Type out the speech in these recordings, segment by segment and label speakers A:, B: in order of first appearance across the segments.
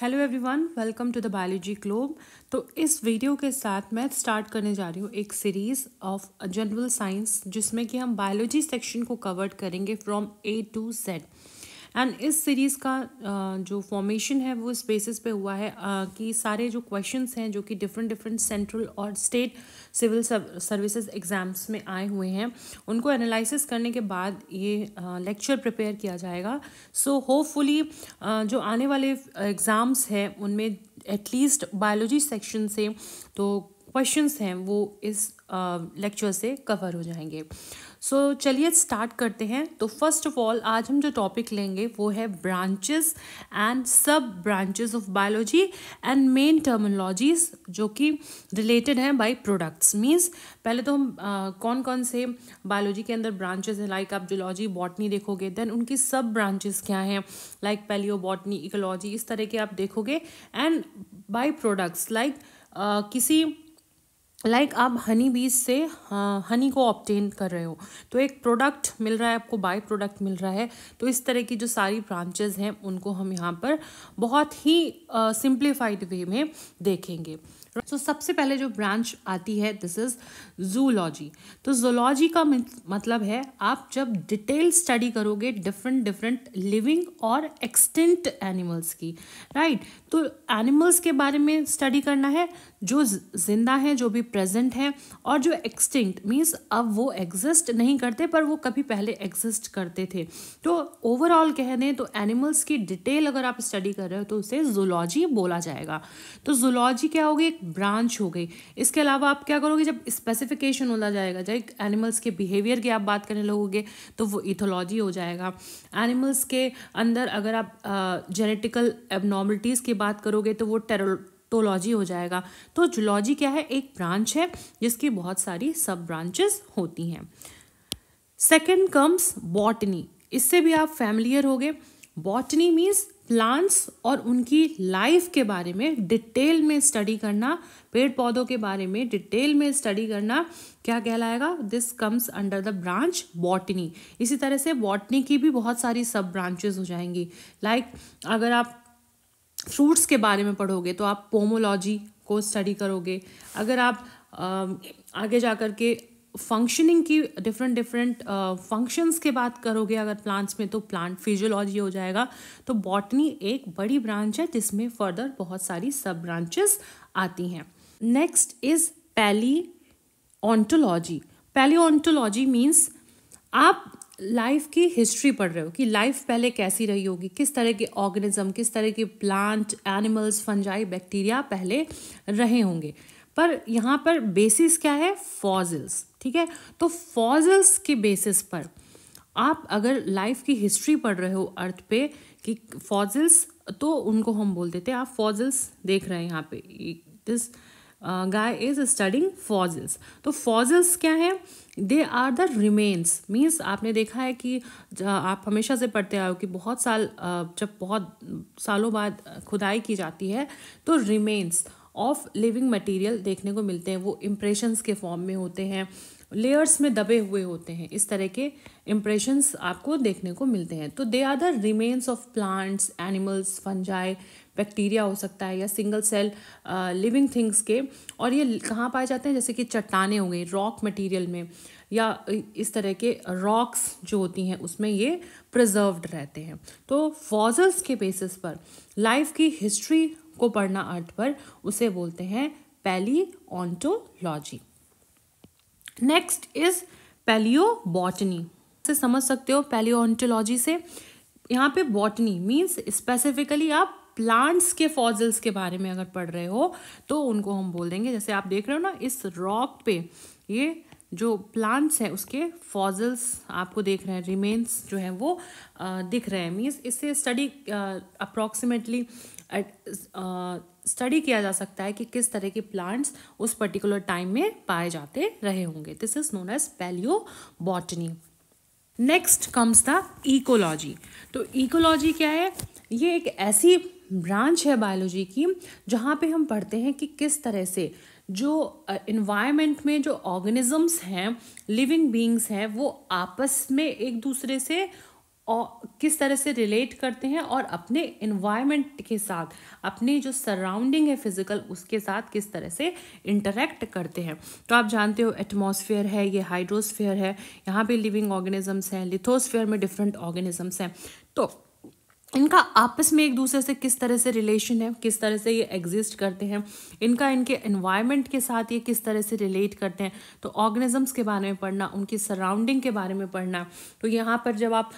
A: Hello everyone welcome to the biology club तो इस video के साथ मैं स्टार्ट करने जा रही हूँ एक सीरीज़ ऑफ जनरल साइंस जिसमें कि हम बायोलॉजी सेक्शन को कवर करेंगे from A to Z and इस सीरीज़ का जो फॉर्मेशन है वो इस बेसिस पे हुआ है कि सारे जो क्वेश्चंस हैं जो कि डिफरेंट डिफरेंट सेंट्रल और स्टेट सिविल सर्विसेज एग्ज़ाम्स में आए हुए हैं उनको एनालिसिस करने के बाद ये लेक्चर प्रिपेयर किया जाएगा सो होपफुली जो आने वाले एग्ज़ाम्स हैं उनमें एटलीस्ट बायोलॉजी सेक्शन से तो क्वेश्चंस हैं वो इस लेक्चर से कवर हो जाएंगे सो so, चलिए स्टार्ट करते हैं तो फर्स्ट ऑफ ऑल आज हम जो टॉपिक लेंगे वो है ब्रांचेस एंड सब branches of biology and main terminologies जो कि रिलेटेड हैं बाय प्रोडक्ट्स मींस पहले तो हम आ, कौन कौन से बायोलॉजी के अंदर ब्रांचेस हैं लाइक आप जोलॉजी बॉटनी देखोगे देन उनकी सब ब्रांचेस क्या हैं लाइक पेलियो बॉटनी इकोलॉजी इस तरह के आप देखोगे एंड बाई प्रोडक्ट्स लाइक किसी लाइक like आप हनी बीज से हनी हाँ, को ऑप्टेन कर रहे हो तो एक प्रोडक्ट मिल रहा है आपको बाय प्रोडक्ट मिल रहा है तो इस तरह की जो सारी ब्रांचेज हैं उनको हम यहाँ पर बहुत ही सिंप्लीफाइड वे में देखेंगे तो so, सबसे पहले जो ब्रांच आती है दिस इज़ जूलॉजी तो जूलॉजी का मतलब है आप जब डिटेल स्टडी करोगे डिफरेंट डिफरेंट लिविंग और एक्सटेंट एनिमल्स की राइट right? तो एनिमल्स के बारे में स्टडी करना है जो जिंदा हैं जो भी प्रेजेंट हैं और जो एक्सटिंक्ट मीन्स अब वो एग्जिस्ट नहीं करते पर वो कभी पहले एग्जिस्ट करते थे तो ओवरऑल कह दें तो एनिमल्स की डिटेल अगर आप स्टडी कर रहे हो तो उसे जुलॉजी बोला जाएगा तो जुलॉजी क्या होगी एक ब्रांच हो गई इसके अलावा आप क्या करोगे जब स्पेसिफिकेशन होना जाएगा जब एनिमल्स के बिहेवियर की आप बात करने लगोगे तो वो इथोलॉजी हो जाएगा एनिमल्स के अंदर अगर आप जेनेटिकल एबनॉर्मलिटीज़ की की बात करोगे तो वो टेरोटोलॉजी हो जाएगा तो जुलॉजी क्या है एक ब्रांच है जिसकी बहुत सारी सब ब्रांचेस होती हैं सेकेंड कम्स बॉटनी इससे भी आप फैमिलियर हो गए बॉटनी मीन्स प्लांट्स और उनकी लाइफ के बारे में डिटेल में स्टडी करना पेड़ पौधों के बारे में डिटेल में स्टडी करना क्या कहलाएगा this comes under the branch botany इसी तरह से बॉटनी की भी बहुत सारी सब ब्रांचेस हो जाएंगी लाइक like, अगर आप फ्रूट्स के बारे में पढ़ोगे तो आप पोमोलॉजी को स्टडी करोगे अगर आप आगे जा कर के फंक्शनिंग की डिफरेंट डिफरेंट फंक्शंस के बात करोगे अगर प्लांट्स में तो प्लांट फिजियोलॉजी हो जाएगा तो बॉटनी एक बड़ी ब्रांच है जिसमें फर्दर बहुत सारी सब ब्रांचेस आती हैं next is palaeontology palaeontology means आप लाइफ की हिस्ट्री पढ़ रहे हो कि लाइफ पहले कैसी रही होगी किस तरह के ऑर्गेनिज्म किस तरह के प्लांट एनिमल्स फंजाई बैक्टीरिया पहले रहे होंगे पर यहाँ पर बेसिस क्या है फॉजल्स ठीक है तो फॉजल्स के बेसिस पर आप अगर लाइफ की हिस्ट्री पढ़ रहे हो अर्थ पे कि फॉजल्स तो उनको हम बोल देते हैं आप फॉजल्स देख रहे हैं यहाँ पे this guy is studying fossils तो फॉजिल्स क्या है they are the remains means आपने देखा है कि आप हमेशा से पढ़ते आए हो कि बहुत साल जब बहुत सालों बाद खुदाई की जाती है तो रिमेन्स ऑफ लिविंग मटेरियल देखने को मिलते हैं वो इम्प्रेशंस के फॉर्म में होते हैं लेयर्स में दबे हुए होते हैं इस तरह के इम्प्रेशंस आपको देखने को मिलते हैं तो they are the remains of plants animals fungi bacteria हो सकता है या सिंगल सेल लिविंग थिंग्स के और ये कहाँ पाए जाते हैं जैसे कि चट्टाने हो गई रॉक मटेरियल में या इस तरह के रॉक्स जो होती हैं उसमें ये प्रिजर्व्ड रहते हैं तो फॉजल्स के बेसिस पर लाइफ की हिस्ट्री को पढ़ना अर्थ पर उसे बोलते हैं पैली ऑन्टोलॉजी नेक्स्ट इज पैलियोबॉटनी से समझ सकते हो पैलियोटोलॉजी से यहाँ पे बॉटनी मीन्स स्पेसिफिकली आप प्लांट्स के फॉजल्स के बारे में अगर पढ़ रहे हो तो उनको हम बोल देंगे जैसे आप देख रहे हो ना इस रॉक पे ये जो प्लांट्स हैं उसके फॉजल्स आपको देख रहे हैं रिमेन्स जो है वो दिख रहे हैं मीन्स इससे स्टडी अप्रॉक्सीमेटली स्टडी किया जा सकता है कि किस तरह के प्लांट्स उस पर्टिकुलर टाइम में पाए जाते रहे होंगे this is known as palaeobotany next comes the ecology तो इकोलॉजी क्या है ये एक ऐसी ब्रांच है बायोलॉजी की जहाँ पे हम पढ़ते हैं कि किस तरह से जो इन्वायरमेंट में जो ऑर्गेनिजम्स हैं लिविंग बींग्स हैं वो आपस में एक दूसरे से और किस तरह से रिलेट करते हैं और अपने इन्वायरमेंट के साथ अपने जो सराउंडिंग है फिजिकल उसके साथ किस तरह से इंटरेक्ट करते हैं तो आप जानते हो एटमॉस्फेयर है ये हाइड्रोस्फेयर है यहाँ पे लिविंग ऑर्गेनिजम्स हैं लिथोस्फेयर में डिफरेंट ऑर्गेनिजम्स हैं तो इनका आपस में एक दूसरे से किस तरह से रिलेशन है किस तरह से ये एग्जिस्ट करते हैं इनका इनके इन्वायरमेंट के साथ ये किस तरह से रिलेट करते हैं तो ऑर्गेनिजम्स के बारे में पढ़ना उनकी सराउंडिंग के बारे में पढ़ना तो यहाँ पर जब आप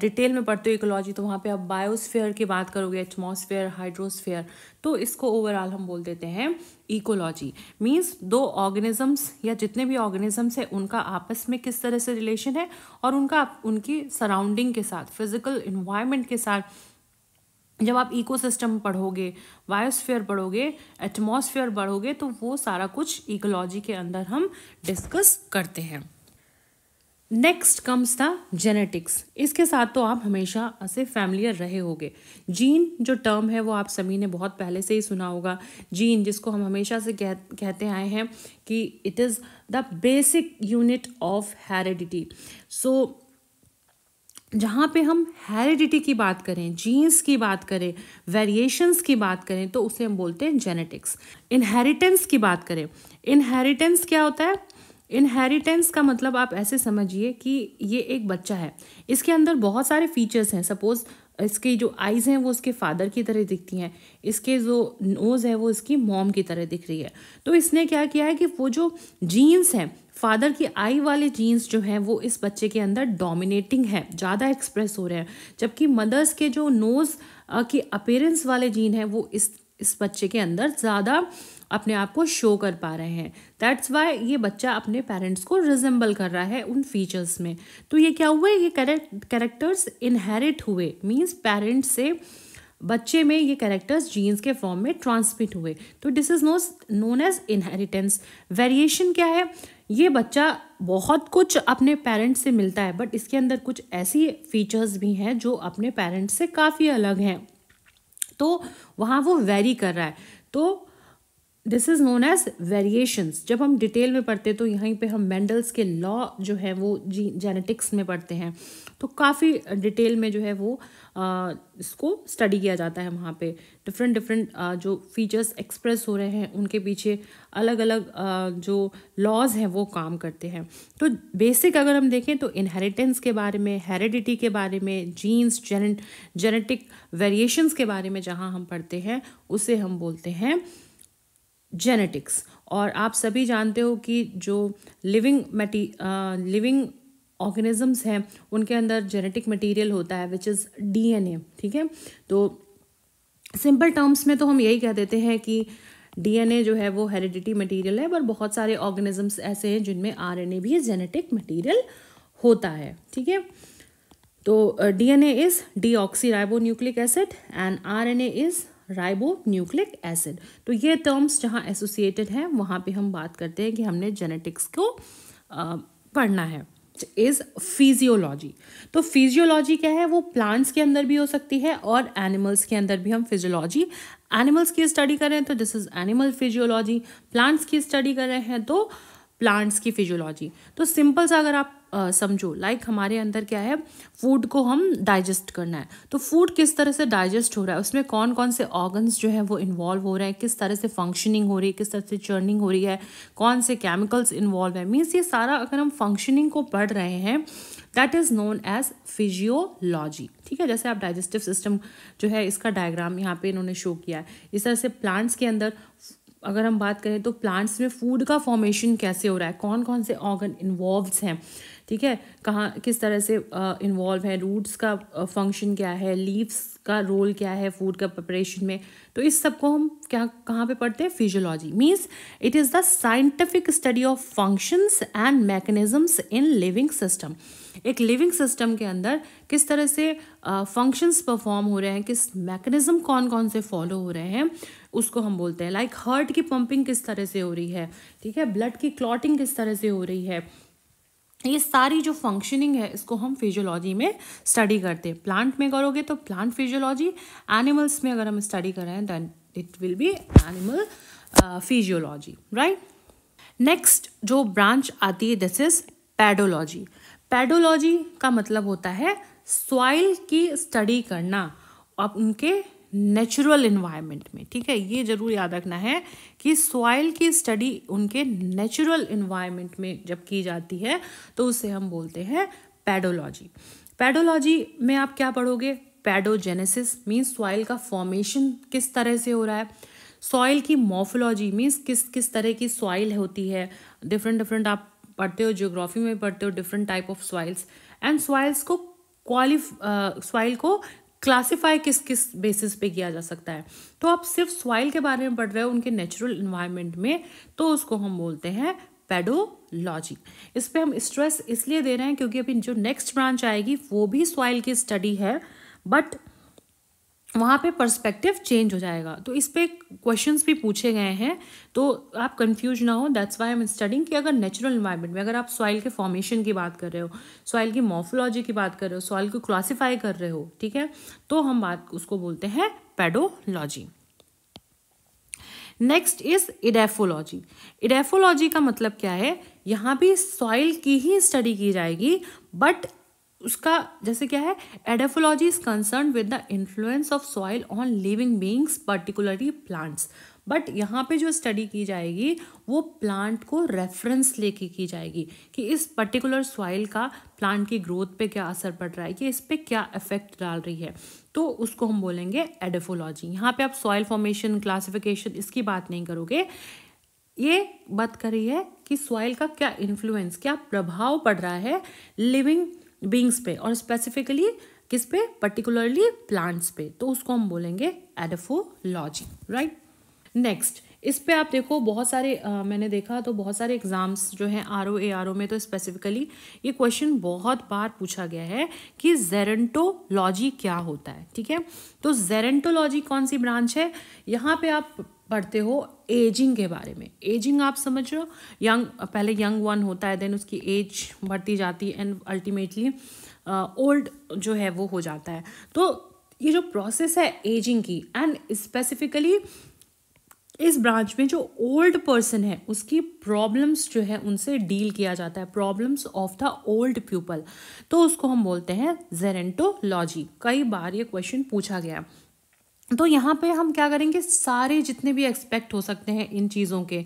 A: डिटेल में पढ़ते हो इकोलॉजी तो वहाँ पे आप बायोस्फेयर की बात करोगे एटमोसफेयर हाइड्रोस्फेयर तो इसको ओवरऑल हम बोल देते हैं इकोलॉजी मीन्स दो ऑर्गेनिजम्स या जितने भी ऑर्गेनिजम्स हैं उनका आपस में किस तरह से रिलेशन है और उनका उनकी सराउंडिंग के साथ फिजिकल इन्वायरमेंट के साथ जब आप इकोसिस्टम पढ़ोगे बायोस्फीयर पढ़ोगे एटमोसफियर पढ़ोगे तो वो सारा कुछ इकोलॉजी के अंदर हम डिस्कस करते हैं नेक्स्ट कम्स था जेनेटिक्स इसके साथ तो आप हमेशा से फैमिलियर रहे होगे जीन जो टर्म है वो आप सभी ने बहुत पहले से ही सुना होगा जीन जिसको हम हमेशा से कह कहते आए हैं कि it is the basic unit of heredity so जहाँ पे हम हेरिडिटी की बात करें जीन्स की बात करें वेरिएशंस की बात करें तो उसे हम बोलते हैं जेनेटिक्स इनहेरिटेंस की बात करें इनहेरिटेंस क्या होता है इनहेरिटेंस का मतलब आप ऐसे समझिए कि ये एक बच्चा है इसके अंदर बहुत सारे फीचर्स हैं सपोज़ इसके जो आइज़ हैं वो उसके फादर की तरह दिखती हैं इसके जो नोज़ है वो इसकी मॉम की तरह दिख रही है तो इसने क्या किया है कि वो जो जीन्स हैं फादर की आई वाले जीन्स जो हैं वो इस बच्चे के अंदर डोमिनेटिंग है ज़्यादा एक्सप्रेस हो रहे हैं जबकि मदर्स के जो नोज़ की अपेरेंस वाले जीन हैं वो इस इस बच्चे के अंदर ज़्यादा अपने आप को शो कर पा रहे हैं दैट्स वाई ये बच्चा अपने पेरेंट्स को रिजेंबल कर रहा है उन फीचर्स में तो ये क्या हुआ ये कैरेक्टर्स इनहेरिट हुए मीन्स पेरेंट्स से बच्चे में ये कैरेक्टर्स जीन्स के फॉर्म में ट्रांसमिट हुए तो this is no known as inheritance variation क्या है ये बच्चा बहुत कुछ अपने पेरेंट्स से मिलता है बट इसके अंदर कुछ ऐसी फीचर्स भी हैं जो अपने पेरेंट्स से काफ़ी अलग हैं तो वहाँ वो वेरी कर रहा है तो this is known as variations जब हम डिटेल में पढ़ते तो यहीं पे हम मेंडल्स के लॉ जो है वो जी जेनेटिक्स में पढ़ते हैं तो काफ़ी डिटेल में जो है वो आ, इसको स्टडी किया जाता है वहाँ पे डिफरेंट डिफरेंट जो फीचर्स एक्सप्रेस हो रहे हैं उनके पीछे अलग अलग आ, जो लॉज हैं वो काम करते हैं तो बेसिक अगर हम देखें तो इनहेरिटेंस के बारे में हेरिडिटी के बारे में जीन्स जेनेटिक वेरिएशंस के बारे में जहाँ हम पढ़ते हैं उसे हम बोलते हैं जेनेटिक्स और आप सभी जानते हो कि जो लिविंग मटी लिविंग ऑर्गेनिजम्स हैं उनके अंदर जेनेटिक मटेरियल होता है विच इज़ डीएनए ठीक है तो सिंपल टर्म्स में तो हम यही कह देते हैं कि डीएनए जो है वो हेरिडिटी मटेरियल है पर बहुत सारे ऑर्गेनिजम्स ऐसे हैं जिनमें आरएनए भी जेनेटिक मटेरियल होता है ठीक है तो DNA is deoxy nucleic acid and R N A is ribonucleic acid तो ये टर्म्स जहाँ एसोसिएटेड हैं वहाँ पे हम बात करते हैं कि हमने जेनेटिक्स को पढ़ना है इज़ फिजियोलॉजी तो फिजियोलॉजी क्या है वो प्लांट्स के अंदर भी हो सकती है और एनिमल्स के अंदर भी हम फिजियोलॉजी एनिमल्स की स्टडी कर रहे हैं तो this is animal physiology plants की स्टडी कर रहे हैं तो प्लांट्स की फिजियोलॉजी तो सिंपल सा अगर आप आ, समझो लाइक हमारे अंदर क्या है फूड को हम डाइजेस्ट करना है तो फूड किस तरह से डाइजेस्ट हो रहा है उसमें कौन कौन से ऑर्गन्स जो है वो इन्वॉल्व हो रहे हैं किस तरह से फंक्शनिंग हो रही है किस तरह से चर्निंग हो रही है कौन से केमिकल्स इन्वॉल्व है मीन्स ये सारा अगर हम फंक्शनिंग को पढ़ रहे हैं that is known as physiology ठीक है जैसे आप डाइजेस्टिव सिस्टम जो है इसका डायग्राम यहाँ पे इन्होंने शो किया है इस तरह से प्लांट्स के अंदर अगर हम बात करें तो प्लांट्स में फूड का फॉर्मेशन कैसे हो रहा है कौन कौन से ऑर्गन इन्वॉल्व्स हैं ठीक है कहाँ किस तरह से इन्वॉल्व है रूट्स का फंक्शन क्या है लीव्स का रोल क्या है फूड का प्रिपरेशन में तो इस सब को हम क्या कहाँ पे पढ़ते हैं physiology means it is the scientific study of functions and mechanisms in living system एक लिविंग सिस्टम के अंदर किस तरह से फंक्शंस uh, परफॉर्म हो रहे हैं किस मैकेनिज़्म कौन कौन से फॉलो हो रहे हैं उसको हम बोलते हैं लाइक हार्ट की पंपिंग किस तरह से हो रही है ठीक है ब्लड की क्लॉटिंग किस तरह से हो रही है ये सारी जो फंक्शनिंग है इसको हम फिजियोलॉजी में स्टडी करते हैं प्लांट में करोगे तो प्लांट फिजियोलॉजी एनिमल्स में अगर हम स्टडी करें then it will be animal physiology right next जो ब्रांच आती है दिस इज पैडोलॉजी पैडोलॉजी का मतलब होता है सॉइल की स्टडी करना आप उनके नेचुरल इन्वायरमेंट में ठीक है ये जरूर याद रखना है कि सॉइल की स्टडी उनके नेचुरल इन्वायरमेंट में जब की जाती है तो उसे हम बोलते हैं पैडोलॉजी पैडोलॉजी में आप क्या पढ़ोगे पैडोजेनेसिस मीन्स सॉइल का फॉर्मेशन किस तरह से हो रहा है सॉइल की मॉफोलॉजी मीन्स किस किस तरह की सॉइल होती है डिफरेंट डिफरेंट आप पढ़ते हो जियोग्राफी में पढ़ते हो different type of soils and soils को क्वालिफ सॉइल को क्लासीफाई किस किस बेसिस पे किया जा सकता है तो आप सिर्फ सॉइल के बारे में पढ़ रहे हो उनके नेचुरल इन्वायरमेंट में तो उसको हम बोलते हैं पेडोलॉजी इस पर हम स्ट्रेस इसलिए दे रहे हैं क्योंकि अभी जो नेक्स्ट ब्रांच आएगी वो भी सॉइल की स्टडी है बट वहाँ पे पर्सपेक्टिव चेंज हो जाएगा तो इस पर क्वेश्चन भी पूछे गए हैं तो आप कंफ्यूज ना हो दैट्स वाई एम स्टडिंग कि अगर नेचुरल इन्वायरमेंट में अगर आप सॉइल के फॉर्मेशन की बात कर रहे हो सॉइल की मॉर्फोलॉजी की बात कर रहे हो सॉइल को क्लासीफाई कर रहे हो ठीक है तो हम बात उसको बोलते हैं pedology next is edaphology edaphology का मतलब क्या है यहाँ भी सॉइल की ही स्टडी की जाएगी बट उसका जैसे क्या है edaphology is concern with the influence of soil on living beings particularly plants but यहाँ पे जो स्टडी की जाएगी वो प्लांट को रेफरेंस लेके की जाएगी कि इस पर्टिकुलर सॉइल का प्लांट की ग्रोथ पे क्या असर पड़ रहा है कि इस पर क्या इफेक्ट डाल रही है तो उसको हम बोलेंगे एडेफोलॉजी यहाँ पे आप सॉइल फॉर्मेशन क्लासिफिकेशन इसकी बात नहीं करोगे ये बात करी है कि सॉइल का क्या इन्फ्लुएंस क्या प्रभाव पड़ रहा है लिविंग बींग्स पे और स्पेसिफिकली किस पे पर्टिकुलरली प्लांट्स पे तो उसको हम बोलेंगे एडफोलॉजी राइट नेक्स्ट इस पे आप देखो बहुत सारे आ, मैंने देखा तो बहुत सारे एग्ज़ाम्स जो हैं R O A R O में तो स्पेसिफिकली ये क्वेश्चन बहुत बार पूछा गया है कि जेरेंटोलॉजी क्या होता है ठीक है तो जेरेंटोलॉजी कौन सी ब्रांच है यहाँ पे आप पढ़ते हो एजिंग के बारे में एजिंग आप समझ रहे हो यंग पहले यंग वन होता है देन उसकी एज बढ़ती जाती है एंड अल्टीमेटली ओल्ड जो है वो हो जाता है तो ये जो प्रोसेस है एजिंग की एंड स्पेसिफिकली इस ब्रांच में जो ओल्ड पर्सन है उसकी प्रॉब्लम्स जो है उनसे डील किया जाता है problems of the old people तो उसको हम बोलते हैं जेरेंटोलॉजी कई बार ये क्वेश्चन पूछा गया तो यहाँ पे हम क्या करेंगे सारे जितने भी एक्सपेक्ट हो सकते हैं इन चीज़ों के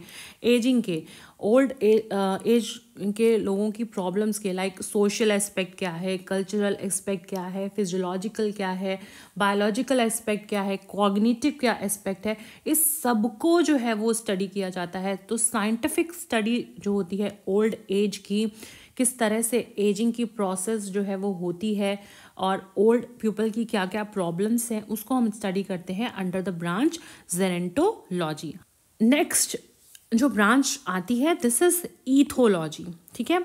A: एजिंग के ओल्ड एज uh, के लोगों की प्रॉब्लम्स के लाइक सोशल एस्पेक्ट क्या है कल्चरल एस्पेक्ट क्या है फिजियोलॉजिकल क्या है बायोलॉजिकल एस्पेक्ट क्या है कॉग्निटिव क्या एस्पेक्ट है इस सब को जो है वो स्टडी किया जाता है तो साइंटिफिक स्टडी जो होती है ओल्ड एज की किस तरह से एजिंग की प्रोसेस जो है वो होती है और ओल्ड पीपल की क्या क्या प्रॉब्लम्स हैं उसको हम स्टडी करते हैं under the branch gerontology next जो ब्रांच आती है दिस इज ईथोलॉजी ठीक है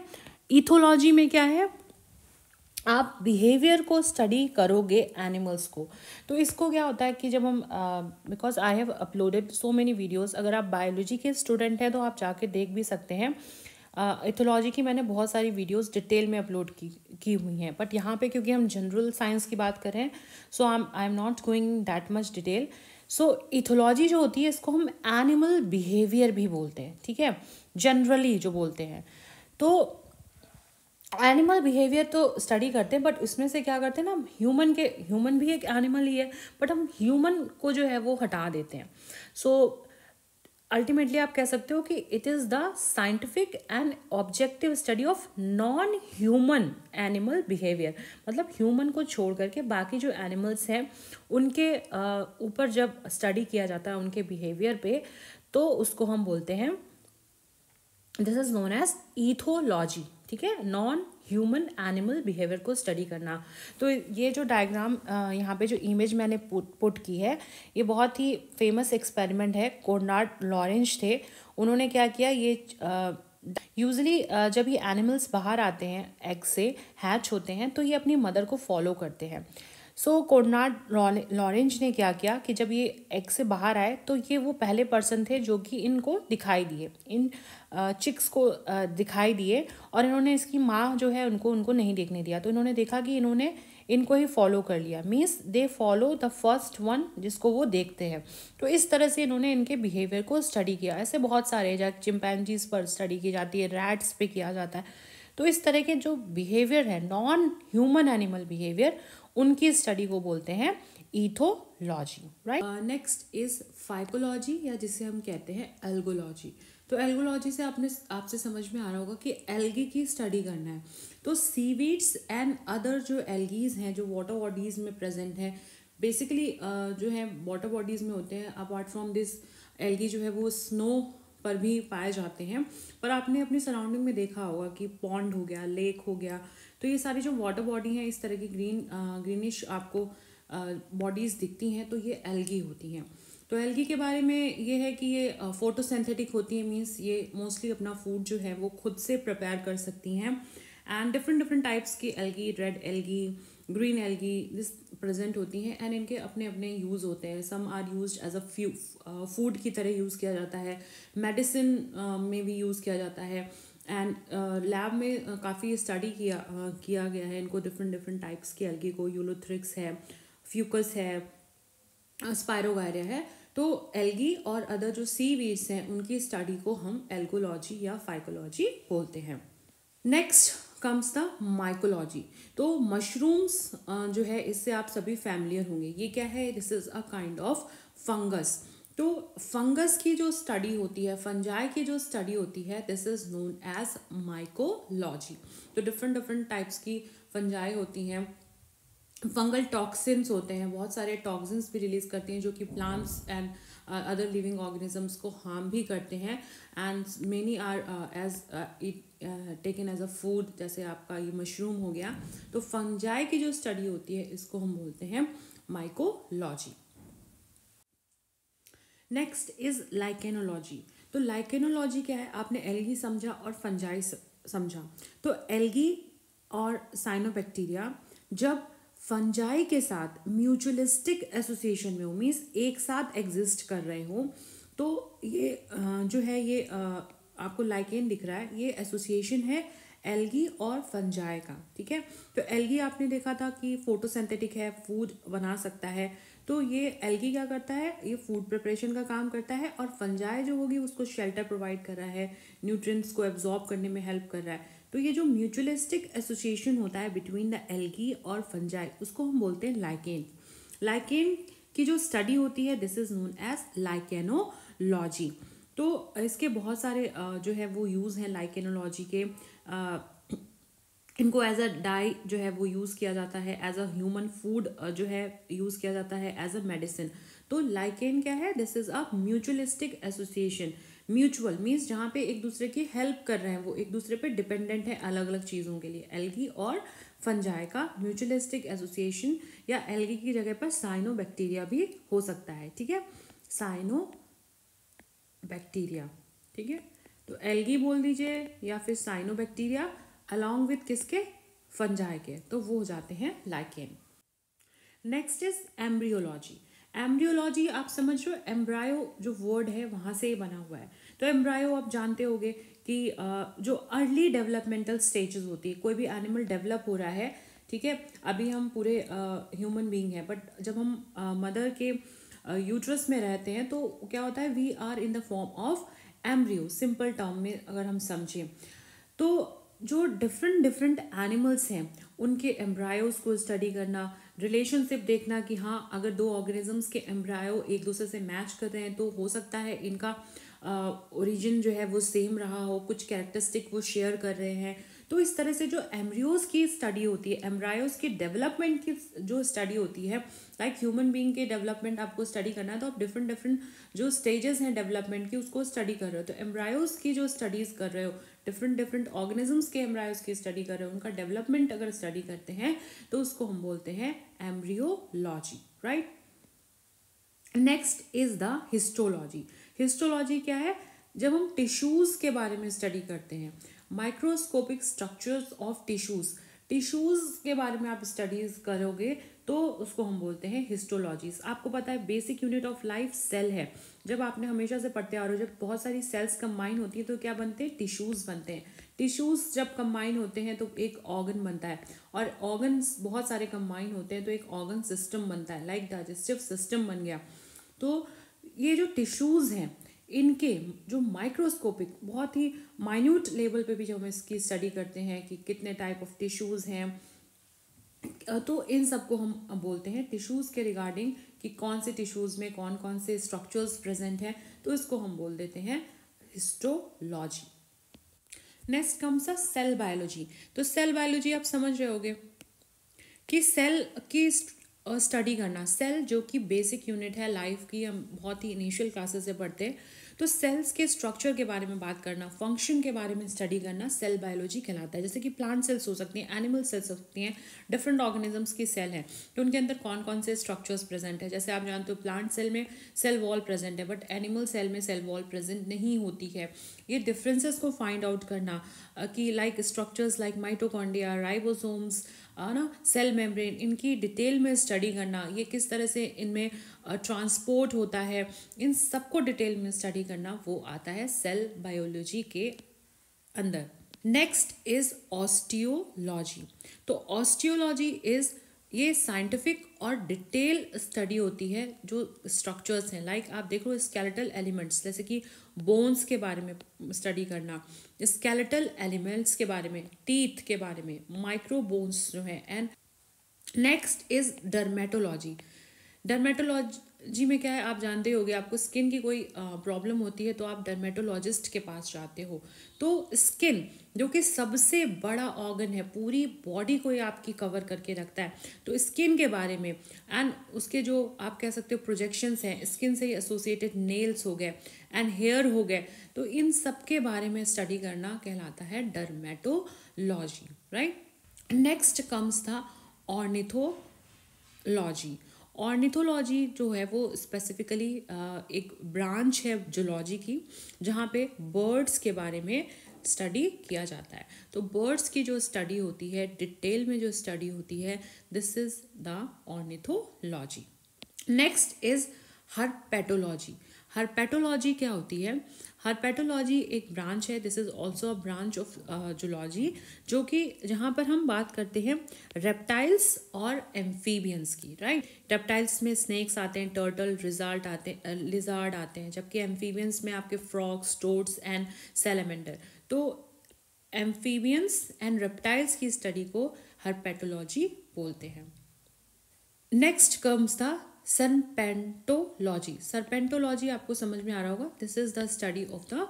A: ईथोलॉजी में क्या है आप बिहेवियर को स्टडी करोगे एनिमल्स को तो इसको क्या होता है कि जब हम because I have uploaded so many videos अगर आप बायोलॉजी के स्टूडेंट हैं तो आप जाके देख भी सकते हैं इथोलॉजी की मैंने बहुत सारी वीडियोस डिटेल में अपलोड की की हुई हैं बट यहाँ पे क्योंकि हम जनरल साइंस की बात कर रहे हैं so I am not going that much detail so ethology जो होती है इसको हम एनिमल बिहेवियर भी बोलते हैं ठीक है जनरली जो बोलते हैं तो एनिमल बिहेवियर तो स्टडी करते हैं बट उसमें से क्या करते हैं ना हम ह्यूमन के ह्यूमन भी एक एनिमल ही है बट हम ह्यूमन को जो है वो हटा देते हैं सो so, अल्टीमेटली आप कह सकते हो कि it is the scientific and objective study of non human animal behaviour मतलब ह्यूमन को छोड़ करके बाकी जो एनिमल्स हैं उनके ऊपर जब स्टडी किया जाता है उनके बिहेवियर पे तो उसको हम बोलते हैं this is known as ethology ठीक है नॉन ह्यूमन एनिमल बिहेवियर को स्टडी करना तो ये जो डायग्राम यहाँ पे जो इमेज मैंने पुट की है ये बहुत ही फेमस एक्सपेरिमेंट है कोर्नार्ड लॉरेंज थे उन्होंने क्या किया ये यूजली जब ये एनिमल्स बाहर आते हैं एग से हैच होते हैं तो ये अपनी मदर को फॉलो करते हैं सो so, लॉरेंज ने क्या किया कि जब ये एग से बाहर आए तो ये वो पहले पर्सन थे जो कि इनको दिखाई दिए इन चिक्स को दिखाई दिए और इन्होंने इसकी माँ जो है उनको उनको नहीं देखने दिया तो इन्होंने देखा कि इन्होंने इनको ही फॉलो कर लिया means they follow the first one जिसको वो देखते हैं तो इस तरह से इन्होंने इनके बिहेवियर को स्टडी किया ऐसे बहुत सारे जहाँ चिमपैनजीज पर स्टडी की जाती है रैट्स पे किया जाता है तो इस तरह के जो बिहेवियर है नॉन ह्यूमन एनिमल बिहेवियर उनकी स्टडी को बोलते हैं ethology right next is phycology या जिसे हम कहते हैं एल्गोलॉजी तो एल्गोलॉजी से आपने आपसे समझ में आ रहा होगा कि एल्गी की स्टडी करना है तो सीवीड्स एंड अदर जो एल्गीज हैं जो वाटर बॉडीज में प्रेजेंट हैं बेसिकली uh, जो है वाटर बॉडीज में होते हैं अपार्ट फ्रॉम दिस एल्गी जो है वो स्नो पर भी पाए जाते हैं पर आपने अपनी सराउंडिंग में देखा होगा कि पॉन्ड हो गया लेक हो गया तो ये सारी जो वाटर बॉडी हैं इस तरह की ग्रीन ग्रीनिश आपको बॉडीज़ दिखती हैं तो ये एल्गी होती हैं तो एल्गी के बारे में ये है कि ये फोटोसेंथेटिक होती है मीन्स ये मोस्टली अपना फूड जो है वो खुद से प्रिपेयर कर सकती हैं एंड डिफरेंट डिफरेंट टाइप्स की algae red algae green algae this present होती हैं एंड इनके अपने अपने यूज़ होते हैं some are use as a few food की तरह यूज़ किया जाता है मेडिसिन uh, में भी यूज़ किया जाता है एंड लैब uh, में uh, काफ़ी स्टडी किया uh, किया गया है इनको डिफरेंट डिफरेंट टाइप्स की एल्गी को यूलोथ्रिक्स है फ्यूकस है स्पायरोगायरिया uh, है तो एल्गी और अदर जो सी वीड्स हैं उनकी स्टडी को हम एल्गोलॉजी या फाइकोलॉजी बोलते हैं नेक्स्ट कम्स द माइकोलॉजी तो मशरूम्स जो है इससे आप सभी फैमिलियर होंगे ये क्या है this is a kind of fungus तो फंगस की जो स्टडी होती है फंजाई की जो स्टडी होती है this is known as mycology तो डिफरेंट डिफरेंट टाइप्स की फंजाई होती हैं फंगल टॉक्सिन्स होते हैं बहुत सारे टॉक्सिन्स भी रिलीज़ करती हैं जो कि plants and other living organisms को हार्म भी करते हैं and many are as it taken as a food जैसे आपका ये मशरूम हो गया तो फंजाई की जो स्टडी होती है इसको हम बोलते हैं माइकोलॉजी नेक्स्ट इज लाइकेनोलॉजी तो लाइकेनोलॉजी क्या है आपने एलगी समझा और फंजाई समझा तो एलगी और साइनोबैक्टीरिया जब फंजाई के साथ म्यूचुअलिस्टिक एसोसिएशन में हो मीन्स एक साथ एग्जिस्ट कर रहे हो तो ये जो है ये आपको लाइकेन दिख रहा है ये एसोसिएशन है एल्गी और फंजाई का ठीक है तो एल्गी आपने देखा था कि फोटोसिंथेटिक है फूड बना सकता है तो ये एल्गी क्या करता है ये फूड प्रिपरेशन का काम करता है और फंजाई जो होगी उसको शेल्टर प्रोवाइड कर रहा है न्यूट्रिएंट्स को एब्जॉर्ब करने में हेल्प कर रहा है तो ये जो म्यूचुअलिस्टिक एसोसिएशन होता है बिटवीन द एल्गी और फंजाई उसको हम बोलते हैं लाइकेन लाइकेन की जो स्टडी होती है this is known as lichenology तो इसके बहुत सारे जो है वो यूज़ हैं लाइकेनोलॉजी के इनको एज अ डाई जो है वो यूज़ किया जाता है एज अ ह्यूमन फूड जो है यूज़ किया जाता है एज अ मेडिसिन तो लाइकेन क्या है this is a mutualistic association mutual means जहाँ पे एक दूसरे की हेल्प कर रहे हैं वो एक दूसरे पे डिपेंडेंट है अलग अलग चीज़ों के लिए एल्गी और फंजाय का म्यूचुअलिस्टिक एसोसिएशन या एल्गी की जगह पर साइनो बैक्टीरिया भी हो सकता है ठीक है साइनो बैक्टीरिया ठीक है तो एल्गी बोल दीजिए या फिर साइनो बैक्टीरिया अलॉन्ग विथ किसके फंजाई के तो वो हो जाते हैं lichen next is embryology embryology आप समझ रहे हो एम्ब्रायो जो वर्ड है वहाँ से ही बना हुआ है तो एम्ब्रायो आप जानते होंगे कि जो अर्ली डेवलपमेंटल स्टेजेस होती है कोई भी एनिमल डेवलप हो रहा है ठीक है अभी हम पूरे ह्यूमन बींग हैं बट जब हम मदर के यूट्रस में रहते हैं तो क्या होता है we are in the form of embryo simple term में अगर हम समझें तो जो डिफरेंट डिफरेंट एनिमल्स हैं उनके एम्ब्रायोज को स्टडी करना रिलेशनशिप देखना कि हाँ अगर दो ऑर्गेनिजम्स के एम्ब्रायो एक दूसरे से मैच कर रहे हैं तो हो सकता है इनका ओरिजिन जो है वो सेम रहा हो कुछ कैरेक्टरिस्टिक वो शेयर कर रहे हैं तो इस तरह से जो एम्ब्रियोज की स्टडी होती है एम्ब्रायोज के डेवलपमेंट की जो स्टडी होती है लाइक ह्यूमन बींग के डेवलपमेंट आपको स्टडी करना है तो आप डिफरेंट डिफरेंट जो स्टेजेस हैं डेवलपमेंट की उसको स्टडी कर रहे हो तो एम्ब्रायोज की जो स्टडीज़ कर रहे हो डिफरेंट डिफरेंट ऑर्गेनिजम्स के एमरायोज की स्टडी कर रहे हो उनका डेवलपमेंट अगर स्टडी करते हैं तो उसको हम बोलते हैं embryology right next is the histology histology क्या है जब हम टिश्यूज़ के बारे में स्टडी करते हैं microscopic structures of tissues tissues के बारे में आप स्टडीज़ करोगे तो उसको हम बोलते हैं हिस्टोलॉजीज आपको पता है basic unit of life cell है जब आपने हमेशा से पढ़ते आ रहे हो जब बहुत सारी सेल्स कंबाइन होती है तो क्या बनते हैं टिश्यूज़ बनते हैं टिश्यूज़ जब कंबाइन होते हैं तो एक ऑर्गन बनता है और ऑर्गन्स बहुत सारे कंबाइन होते हैं तो एक ऑर्गन सिस्टम बनता है लाइक डाइजेस्टिव सिस्टम बन गया तो ये जो टिश्यूज़ हैं इनके जो माइक्रोस्कोपिक बहुत ही माइन्यूट लेवल पे भी जब हम इसकी स्टडी करते हैं कि कितने टाइप ऑफ टिश्यूज़ हैं तो इन सबको हम बोलते हैं टिश्यूज़ के रिगार्डिंग कि कौन से टिश्यूज़ में कौन कौन से स्ट्रक्चर्स प्रेजेंट हैं तो इसको हम बोल देते हैं histology next comes a cell biology तो सेल बायोलॉजी आप समझ रहे होगे कि सेल की स्टडी करना सेल जो कि बेसिक यूनिट है लाइफ की हम बहुत ही इनिशियल क्लासेस से पढ़ते हैं तो सेल्स के स्ट्रक्चर के बारे में बात करना फंक्शन के बारे में स्टडी करना सेल बायोलॉजी कहलाता है जैसे कि प्लांट सेल्स हो सकती हैं एनिमल सेल्स हो सकती हैं डिफरेंट ऑर्गेनिजम्स की सेल है तो उनके अंदर कौन कौन से स्ट्रक्चर्स प्रेजेंट है जैसे आप जानते हो प्लांट सेल में सेल वॉल प्रेजेंट है बट एनिमल सेल में सेल वॉल प्रेजेंट नहीं होती है ये डिफरेंसेस को फाइंड आउट करना कि like structures like mitochondria ribosomes है ना सेल मेम्ब्रेन इनकी डिटेल में स्टडी करना ये किस तरह से इनमें ट्रांसपोर्ट होता है इन सबको डिटेल में स्टडी करना वो आता है सेल बायोलॉजी के अंदर नेक्स्ट इज ऑस्टियोलॉजी तो ऑस्टियोलॉजी इज़ ये साइंटिफिक और डिटेल स्टडी होती है जो स्ट्रक्चर्स हैं लाइक आप देख लो स्केलेटल एलिमेंट्स जैसे कि बोन्स के बारे में स्टडी करना स्केलेटल एलिमेंट्स के बारे में टीथ के बारे में माइक्रो बोन्स जो है and next is dermatology dermatology जी में क्या है आप जानते हो आपको स्किन की कोई प्रॉब्लम होती है तो आप डर्मेटोलॉजिस्ट के पास जाते हो तो स्किन जो कि सबसे बड़ा ऑर्गन है पूरी बॉडी को ये आपकी कवर करके रखता है तो स्किन के बारे में एंड उसके जो आप कह सकते हो प्रोजेक्शंस हैं स्किन से ही एसोसिएटेड नेल्स हो गए एंड हेयर हो गए तो इन सब के बारे में स्टडी करना कहलाता है dermatology right next comes the ornithology ornithology जो है वो स्पेसिफिकली uh, एक ब्रांच है जोलॉजी की जहाँ पे बर्ड्स के बारे में स्टडी किया जाता है तो बर्ड्स की जो स्टडी होती है डिटेल में जो स्टडी होती है this is the ornithology next is herpetology herpetology क्या होती है हार्पेटोलॉजी एक ब्रांच है this is also a branch of zoology जो कि जहाँ पर हम बात करते हैं रेप्टाइल्स और एम्फीबियंस की राइट रेप्टाइल्स में स्नैक्स आते हैं टर्टल रिजार्ट आते हैं uh, लिजार्ड आते हैं जबकि एम्फीबियंस में आपके फ्रॉक्स टोड्स एंड सेलेमेंडर तो एम्फीबियंस एंड रेप्टाइल्स की स्टडी को हर्पेटोलॉजी बोलते हैं next comes the serpentology serpentology आपको समझ में आ रहा होगा this is the study of the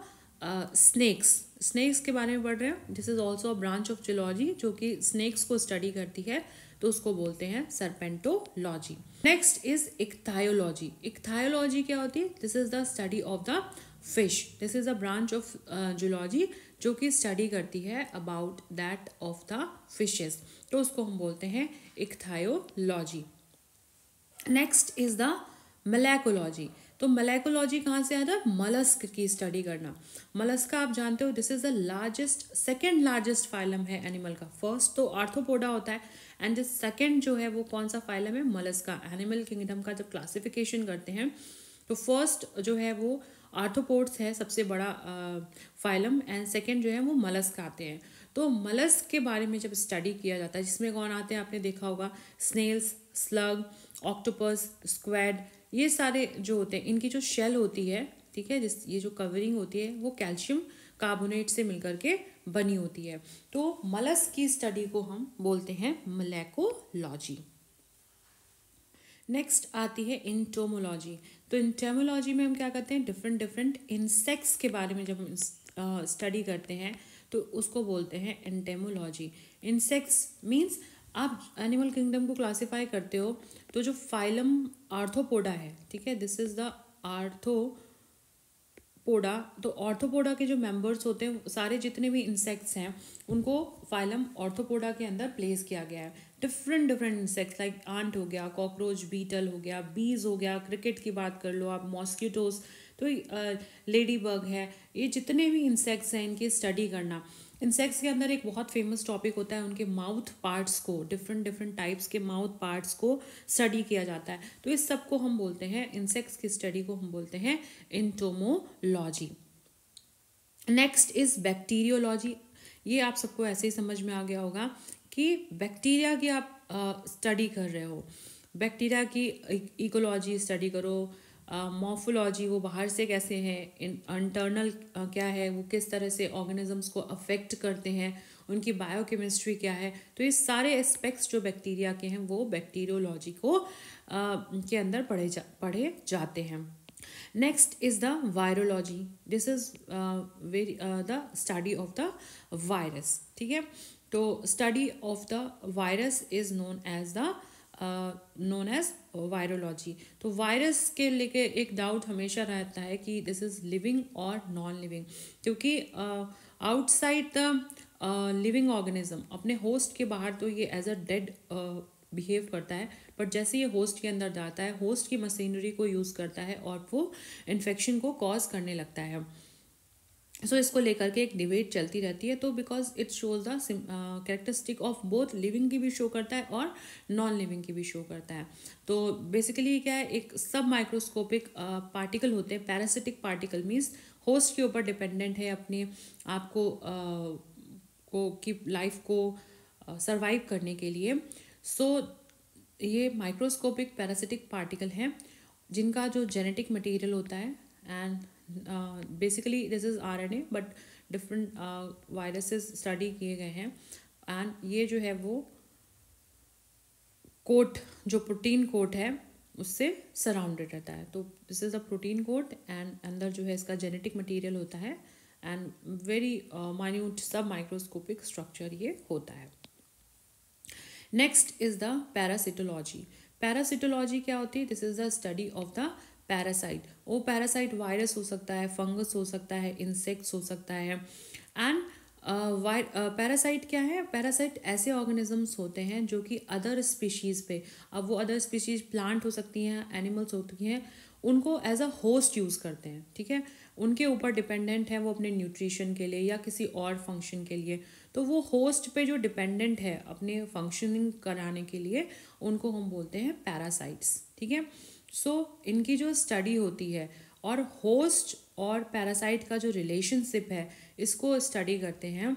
A: snakes snakes के बारे में पढ़ रहे हैं this is also branch of zoology जो कि स्नेक्स को स्टडी करती है तो उसको बोलते हैं सरपेंटोलॉजी नेक्स्ट इज इक्थायोलॉजी इक्थायोलॉजी क्या होती है this is the study of the fish this is a branch of zoology जो कि स्टडी करती है about that of the fishes तो उसको हम बोलते हैं ichthyology next is the malacology तो मलैकोलॉजी कहाँ से आता है मलस्क की स्टडी करना मलस्क आप जानते हो this is the largest second largest phylum है एनिमल का फर्स्ट तो आर्थोपोडा होता है एंड द सेकेंड जो है वो कौन सा फाइलम है मलस्क का एनिमल किंगडम का जब क्लासिफिकेशन करते हैं तो फर्स्ट जो है वो आर्थोपोड्स है सबसे बड़ा फाइलम एंड सेकेंड जो है वो मलस्क आते हैं तो मलस के बारे में जब स्टडी किया जाता है जिसमें कौन आते हैं आपने देखा होगा स्नेल्स स्लग ऑक्टोपस स्क्वेड ये सारे जो होते हैं इनकी जो शेल होती है ठीक है जिस ये जो कवरिंग होती है वो कैल्शियम कार्बोनेट से मिलकर के बनी होती है तो मलस की स्टडी को हम बोलते हैं मलैकोलॉजी नेक्स्ट आती है इंटोमोलॉजी तो इंटोमोलॉजी में हम क्या करते हैं डिफरेंट डिफरेंट इंसेक्ट्स के बारे में जब हम स्टडी करते हैं तो उसको बोलते हैं एंटेमोलॉजी इंसेक्ट्स मीन्स आप एनिमल किंगडम को क्लासीफाई करते हो तो जो फाइलम आर्थोपोडा है ठीक है दिस इज़ द आर्थोपोडा तो ऑर्थोपोडा के जो मेंबर्स होते हैं सारे जितने भी इंसेक्ट्स हैं उनको फाइलम ऑर्थोपोडा के अंदर प्लेस किया गया है different different insects like ant हो गया कॉकरोच बीटल हो गया बीज हो गया क्रिकेट की बात कर लो आप मॉस्किटोज़ तो लेडी बर्ग है ये जितने भी इंसेक्ट्स हैं इनकी स्टडी करना इंसेक्ट्स के अंदर एक बहुत फेमस टॉपिक होता है उनके माउथ पार्ट्स को डिफरेंट डिफरेंट टाइप्स के माउथ पार्ट्स को स्टडी किया जाता है तो इस सब को हम बोलते हैं इंसेक्ट्स की स्टडी को हम बोलते हैं इंटोमोलॉजी नेक्स्ट इज़ बैक्टीरियोलॉजी ये आप सबको ऐसे ही समझ में आ गया होगा कि बैक्टीरिया की आप स्टडी कर रहे हो बैक्टीरिया की इकोलॉजी स्टडी करो मॉर्फोलॉजी uh, वो बाहर से कैसे हैं इंटरनल क्या है वो किस तरह से ऑर्गेनिजम्स को अफेक्ट करते हैं उनकी बायोकेमिस्ट्री क्या है तो ये सारे एस्पेक्ट्स जो बैक्टीरिया के हैं वो बैक्टीरियोलॉजी को uh, के अंदर पढ़े जा पढ़े जाते हैं next is the virology this is very the study of the virus ठीक है तो study of the virus is known as the known as virology तो वायरस के लेके एक डाउट हमेशा रहता है कि दिस इज़ लिविंग और नॉन लिविंग क्योंकि आउटसाइड द लिविंग ऑर्गेनिज्म अपने होस्ट के बाहर तो ये एज अ डेड बिहेव करता है बट जैसे ये होस्ट के अंदर जाता है होस्ट की मशीनरी को यूज़ करता है और वो इन्फेक्शन को कॉज करने लगता है सो so, इसको लेकर के एक डिबेट चलती रहती है तो because it shows the characteristic of both living की भी शो करता है और नॉन लिविंग की भी शो करता है तो बेसिकली क्या है एक सब माइक्रोस्कोपिक पार्टिकल होते हैं पैरासिटिक पार्टिकल मीन्स होस्ट के ऊपर डिपेंडेंट है अपने आपको uh, को की लाइफ को सर्वाइव uh, करने के लिए सो so, ये माइक्रोस्कोपिक पैरासिटिक पार्टिकल हैं जिनका जो जेनेटिक मटेरियल होता है and basically this is R N A but different viruses study किए गए हैं एंड ये जो है वो कोट जो प्रोटीन कोट है उससे सराउंडेड रहता है तो this is a protein coat and अंदर जो है इसका जेनेटिक मटेरियल होता है एंड very minute sub microscopic structure ये होता है next is the parasitology parasitology क्या होती है this is the study of the parasite वो पैरासाइट वायरस हो सकता है फंगस हो सकता है इंसेक्ट्स हो सकता है एंड पैरासाइट uh, uh, क्या है पैरासाइट ऐसे ऑर्गेनिजम्स होते हैं जो कि अदर स्पीशीज़ पे अब वो अदर स्पीशीज़ प्लांट हो सकती हैं एनिमल्स होती हैं उनको एज अ होस्ट यूज़ करते हैं ठीक है उनके ऊपर डिपेंडेंट है वो अपने न्यूट्रिशन के लिए या किसी और फंक्शन के लिए तो वो होस्ट पे जो डिपेंडेंट है अपने फंक्शनिंग कराने के लिए उनको हम बोलते हैं पैरासाइट्स ठीक है सो so, इनकी जो स्टडी होती है और होस्ट और पैरासाइट का जो रिलेशनशिप है इसको स्टडी करते हैं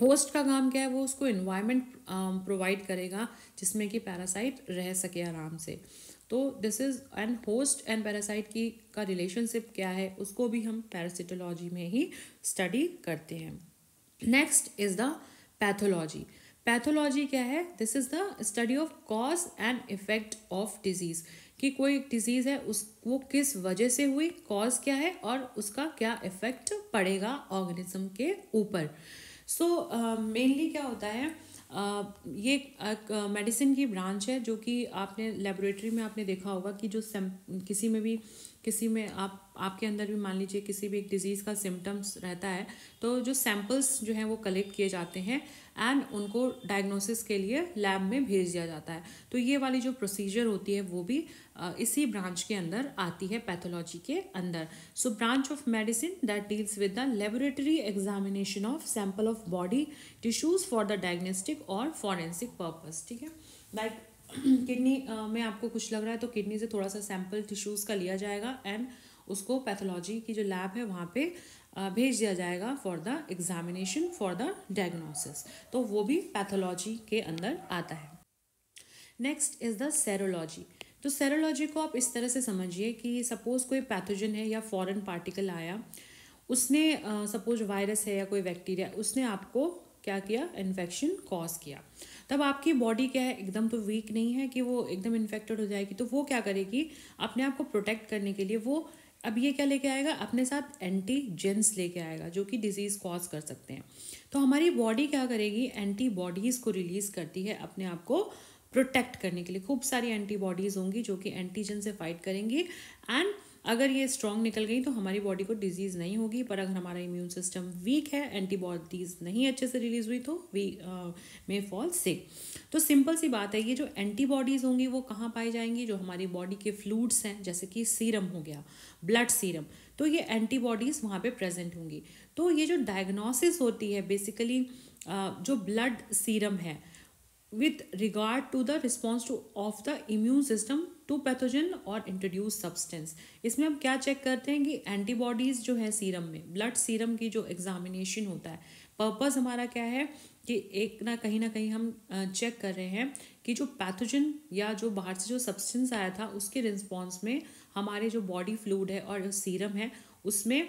A: होस्ट का काम क्या है वो उसको इन्वायरमेंट प्रोवाइड um, करेगा जिसमें कि पैरासाइट रह सके आराम से तो this is and host and parasite की का रिलेशनशिप क्या है उसको भी हम पैरासिटोलॉजी में ही स्टडी करते हैं next is the pathology pathology क्या है this is the study of cause and effect of disease कि कोई डिजीज है उस वो किस वजह से हुई कॉज क्या है और उसका क्या इफेक्ट पड़ेगा ऑर्गेनिज्म के ऊपर सो so, मेनली uh, क्या होता है Uh, ये मेडिसिन uh, की ब्रांच है जो कि आपने लेबोरेटरी में आपने देखा होगा कि जो किसी में भी किसी में आप आपके अंदर भी मान लीजिए किसी भी एक डिज़ीज़ का सिम्टम्स रहता है तो जो सैम्पल्स जो हैं वो कलेक्ट किए जाते हैं एंड उनको डायग्नोसिस के लिए लैब में भेज दिया जाता है तो ये वाली जो प्रोसीजर होती है वो भी इसी ब्रांच के अंदर आती है पैथोलॉजी के अंदर so branch of medicine that deals with the laboratory examination of sample of body tissues for the diagnostic और फॉरेंसिक पर्पज़ ठीक है लाइक किडनी में आपको कुछ लग रहा है तो किडनी से थोड़ा सा सैम्पल टिश्यूज़ का लिया जाएगा एंड उसको पैथोलॉजी की जो लैब है वहाँ पे भेज दिया जाएगा for the examination for the diagnosis तो वो भी पैथोलॉजी के अंदर आता है नेक्स्ट इज़ द सेरोलॉजी तो सेरोलॉजी को आप इस तरह से समझिए कि सपोज़ कोई पैथोजन है या फॉरेन पार्टिकल आया उसने सपोज uh, वायरस है या कोई बैक्टीरिया उसने आपको क्या किया इन्फेक्शन कॉज किया तब आपकी बॉडी क्या है एकदम तो वीक नहीं है कि वो एकदम इन्फेक्टेड हो जाएगी तो वो क्या करेगी अपने आप को प्रोटेक्ट करने के लिए वो अब ये क्या लेके आएगा अपने साथ एंटीजेंस लेके आएगा जो कि डिजीज़ कॉज कर सकते हैं तो हमारी बॉडी क्या करेगी एंटीबॉडीज़ को रिलीज़ करती है अपने आप को प्रोटेक्ट करने के लिए खूब सारी एंटीबॉडीज़ होंगी जो कि एंटीजन से फाइट करेंगी एंड अगर ये स्ट्रांग निकल गई तो हमारी बॉडी को डिजीज़ नहीं होगी पर अगर हमारा इम्यून सिस्टम वीक है एंटीबॉडीज़ नहीं अच्छे से रिलीज हुई तो वी मे फॉल सिक तो सिंपल सी बात है ये जो एंटीबॉडीज़ होंगी वो कहाँ पाई जाएंगी जो हमारी बॉडी के फ्लूड्स हैं जैसे कि सीरम हो गया ब्लड सीरम तो ये एंटीबॉडीज़ वहाँ पे प्रेजेंट होंगी तो ये जो डायग्नोसिस होती है बेसिकली uh, जो ब्लड सीरम है with regard to the response to of the immune system to pathogen और इंट्रोड्यूस सब्सटेंस इसमें हम क्या चेक करते हैं कि एंटीबॉडीज़ जो है सीरम में ब्लड सीरम की जो एग्जामिनेशन होता है पर्पज़ हमारा क्या है कि एक ना कहीं ना कहीं हम चेक कर रहे हैं कि जो पैथोजन या जो बाहर से जो सब्सटेंस आया था उसके रिस्पॉन्स में हमारे जो बॉडी फ्लूड है और सीरम है उसमें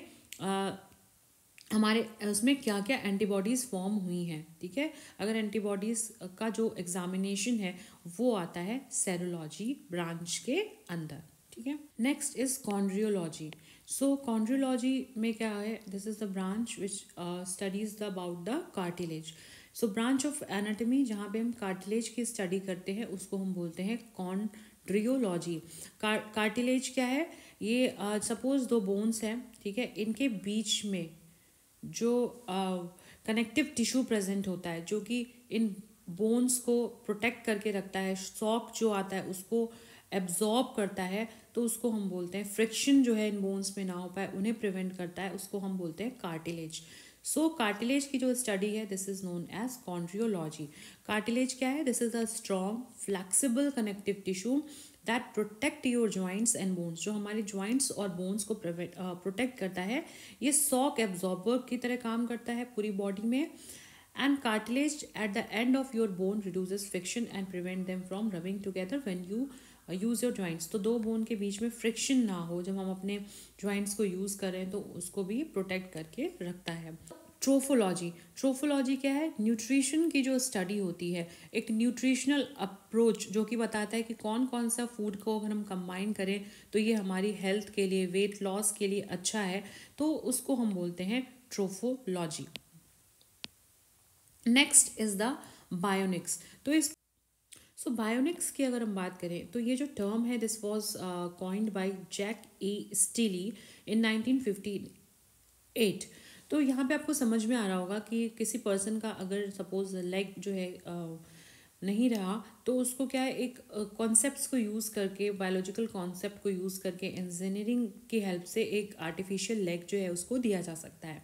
A: हमारे उसमें क्या क्या एंटीबॉडीज़ फॉर्म हुई हैं ठीक है अगर एंटीबॉडीज़ का जो एग्जामिनेशन है वो आता है सेरोलॉजी ब्रांच के अंदर ठीक है next is chondriology so chondriology में क्या है this is the branch which studies the about the cartilage so branch of anatomy जहाँ पे हम कार्टिलेज की स्टडी करते हैं उसको हम बोलते हैं कॉन्ड्रियोलॉजी कार्टिलेज क्या है ये सपोज uh, दो बोन्स हैं ठीक है इनके बीच में जो कनेक्टिव टिश्यू प्रेजेंट होता है जो कि इन बोन्स को प्रोटेक्ट करके रखता है शॉक जो आता है उसको एब्जॉर्ब करता है तो उसको हम बोलते हैं फ्रिक्शन जो है इन बोन्स में ना हो पाए उन्हें प्रिवेंट करता है उसको हम बोलते हैं कार्टिलेज सो कार्टिलेज की जो स्टडी है this is known as chondriology cartilage क्या है this is a strong flexible connective tissue that protect your joints and bones जो हमारे ज्वाइंट्स और बोन्स को प्रोटेक्ट करता है ये सॉक एब्जॉर्बर की तरह काम करता है पूरी बॉडी में and cartilage at the end of your bone reduces friction and prevent them from rubbing together when you use your joints तो दो बोन के बीच में फ्रिक्शन ना हो जब हम अपने जॉइंट्स को यूज़ करें तो उसको भी प्रोटेक्ट करके रखता है ट्रोफोलॉजी ट्रोफोलॉजी क्या है न्यूट्रिशन की जो स्टडी होती है एक न्यूट्रिशनल अप्रोच जो कि बताता है कि कौन कौन सा फूड को अगर हम कंबाइन करें तो ये हमारी हेल्थ के लिए वेट लॉस के लिए अच्छा है तो उसको हम बोलते हैं trophology next is the bionics तो इस सो so, बायोनिक्स की अगर हम बात करें तो ये जो टर्म है this was coined by Jack E Steele in eight तो यहाँ पे आपको समझ में आ रहा होगा कि किसी पर्सन का अगर सपोज लेग जो है नहीं रहा तो उसको क्या है एक कॉन्सेप्ट को यूज़ करके बायोलॉजिकल कॉन्सेप्ट को यूज़ करके इंजीनियरिंग की हेल्प से एक आर्टिफिशियल लेग जो है उसको दिया जा सकता है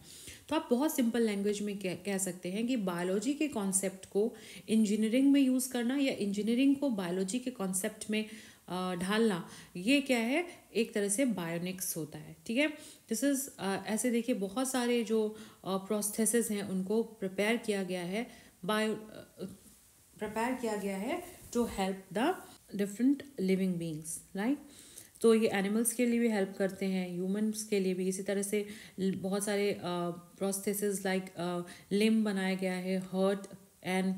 A: तो आप बहुत सिंपल लैंग्वेज में कह, कह सकते हैं कि बायोलॉजी के कॉन्सेप्ट को इंजीनियरिंग में यूज़ करना या इंजीनियरिंग को बायोलॉजी के कॉन्सेप्ट में ढालना ये क्या है एक तरह से बायोनिक्स होता है ठीक है दिस इज़ ऐसे देखिए बहुत सारे जो uh, हैं उनको प्रिपेयर किया गया है बायो प्रिपेयर किया गया है to help the different living beings right तो ये एनिमल्स के लिए भी हेल्प करते हैं ह्यूमन्स के लिए भी इसी तरह से बहुत सारे प्रोसेस लाइक लिम बनाया गया है हर्ट एंड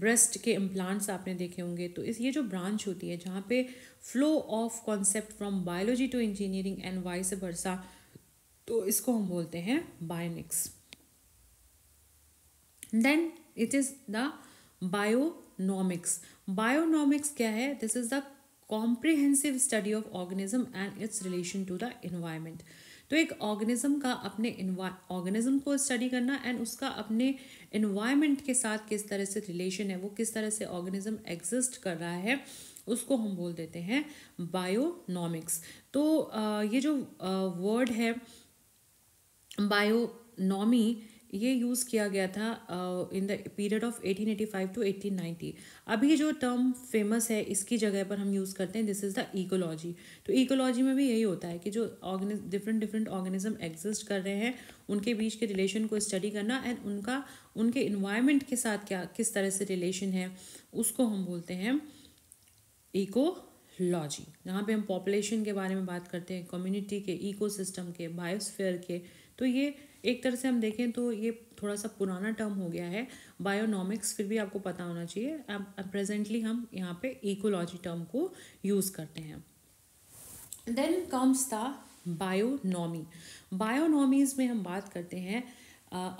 A: ब्रेस्ट के इम्प्लांट्स आपने देखे होंगे तो इस ये जो ब्रांच होती है जहाँ पे flow of concept from biology to engineering and vice versa तो इसको हम बोलते हैं bionics then it is the bionomics bionomics क्या है this is the comprehensive study of organism and its relation to the environment तो एक ऑर्गेनिज्म का अपने ऑर्गेनिज्म को स्टडी करना एंड उसका अपने इन्वायरमेंट के साथ किस तरह से रिलेशन है वो किस तरह से ऑर्गेनिज्म एग्जिस्ट कर रहा है उसको हम बोल देते हैं बायोनॉमिक्स तो ये जो वर्ड है बायोनॉमी ये यूज़ किया गया था in the period of 1885 to ninety अभी जो टर्म फेमस है इसकी जगह पर हम यूज़ करते हैं दिस इज़ द इकोलॉजी तो इकोलॉजी में भी यही होता है कि जो organism different different organism exist कर रहे हैं उनके बीच के रिलेशन को स्टडी करना एंड उनका उनके इन्वायरमेंट के साथ क्या किस तरह से रिलेशन है उसको हम बोलते हैं इको लॉजी यहाँ पे हम पॉपुलेशन के बारे में बात करते हैं कम्युनिटी के इकोसिस्टम के बायोस्फीयर के तो ये एक तरह से हम देखें तो ये थोड़ा सा पुराना टर्म हो गया है बायोनॉमिक्स फिर भी आपको पता होना चाहिए अब प्रेजेंटली हम यहाँ पे इकोलॉजी टर्म को यूज़ करते हैं then comes the bionomy bionomies में हम बात करते हैं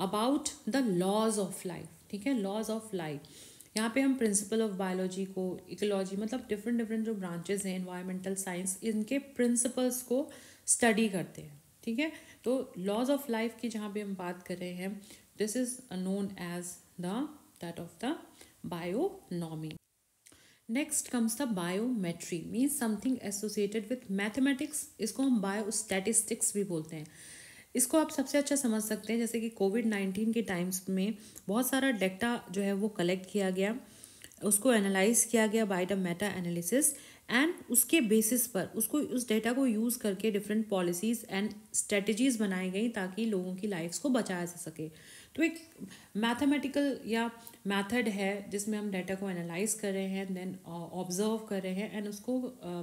A: about the laws of life ठीक है लॉज ऑफ लाइफ यहाँ पे हम प्रिंसिपल ऑफ बायोलॉजी को इकोलॉजी मतलब डिफरेंट डिफरेंट जो ब्रांचेज हैं इन्वायरमेंटल साइंस इनके प्रिंसिपल्स को स्टडी करते हैं ठीक है तो लॉज ऑफ लाइफ की जहाँ पे हम बात कर रहे हैं this is known as the that of the bionomy next comes the biometry means something associated with mathematics इसको हम बायो स्टैटिस्टिक्स भी बोलते हैं इसको आप सबसे अच्छा समझ सकते हैं जैसे कि कोविड नाइन्टीन के टाइम्स में बहुत सारा डेटा जो है वो कलेक्ट किया गया उसको एनालाइज किया गया by the meta analysis and उसके बेसिस पर उसको उस डेटा को यूज़ करके डिफरेंट पॉलिसीज़ एंड स्ट्रेटजीज़ बनाई गई ताकि लोगों की लाइफ्स को बचाया जा सके तो एक मैथमेटिकल या मेथड है जिसमें हम डाटा को एनालाइज कर रहे हैं देन ऑब्जर्व uh, कर रहे हैं एंड उसको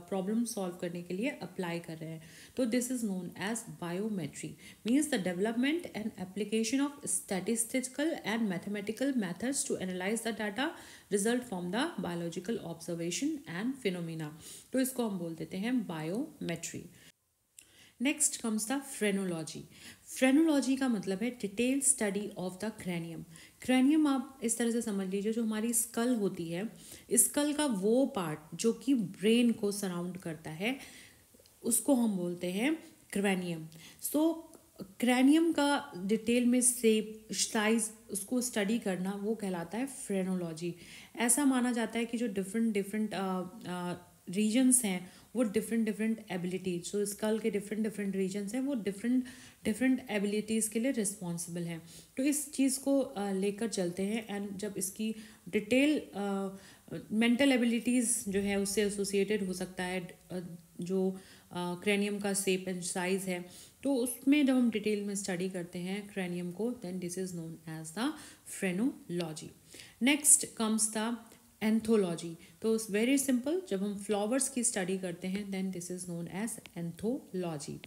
A: प्रॉब्लम uh, सॉल्व करने के लिए अप्लाई कर रहे हैं तो this is known as biometry means the development and application of statistical and mathematical methods to analyse the data result from the biological observation and phenomena तो इसको हम बोल देते हैं biometry next comes the phrenology phrenology का मतलब है detail study of the cranium cranium आप इस तरह से समझ लीजिए जो हमारी स्कल होती है स्कल का वो पार्ट जो कि ब्रेन को सराउंड करता है उसको हम बोलते हैं क्रैनियम सो क्रैनियम का डिटेल में सेप साइज उसको स्टडी करना वो कहलाता है फ्रेनोलॉजी ऐसा माना जाता है कि जो डिफरेंट डिफरेंट रीजन्स हैं वो डिफरेंट डिफरेंट एबिलिटीज जो स्कल के डिफरेंट डिफरेंट रीजन्स हैं वो डिफरेंट डिफरेंट एबिलिटीज़ के लिए रिस्पॉन्सिबल हैं तो इस चीज़ को लेकर चलते हैं एंड जब इसकी डिटेल मेंटल एबिलिटीज़ जो है उससे एसोसिएटेड हो सकता है जो क्रैनियम का सेप एंड साइज़ है तो उसमें जब हम डिटेल में स्टडी करते हैं क्रैनियम को then this is known as the phrenology next comes the anthology तो वेरी सिंपल जब हम फ्लावर्स की स्टडी करते हैं then this is known as anthology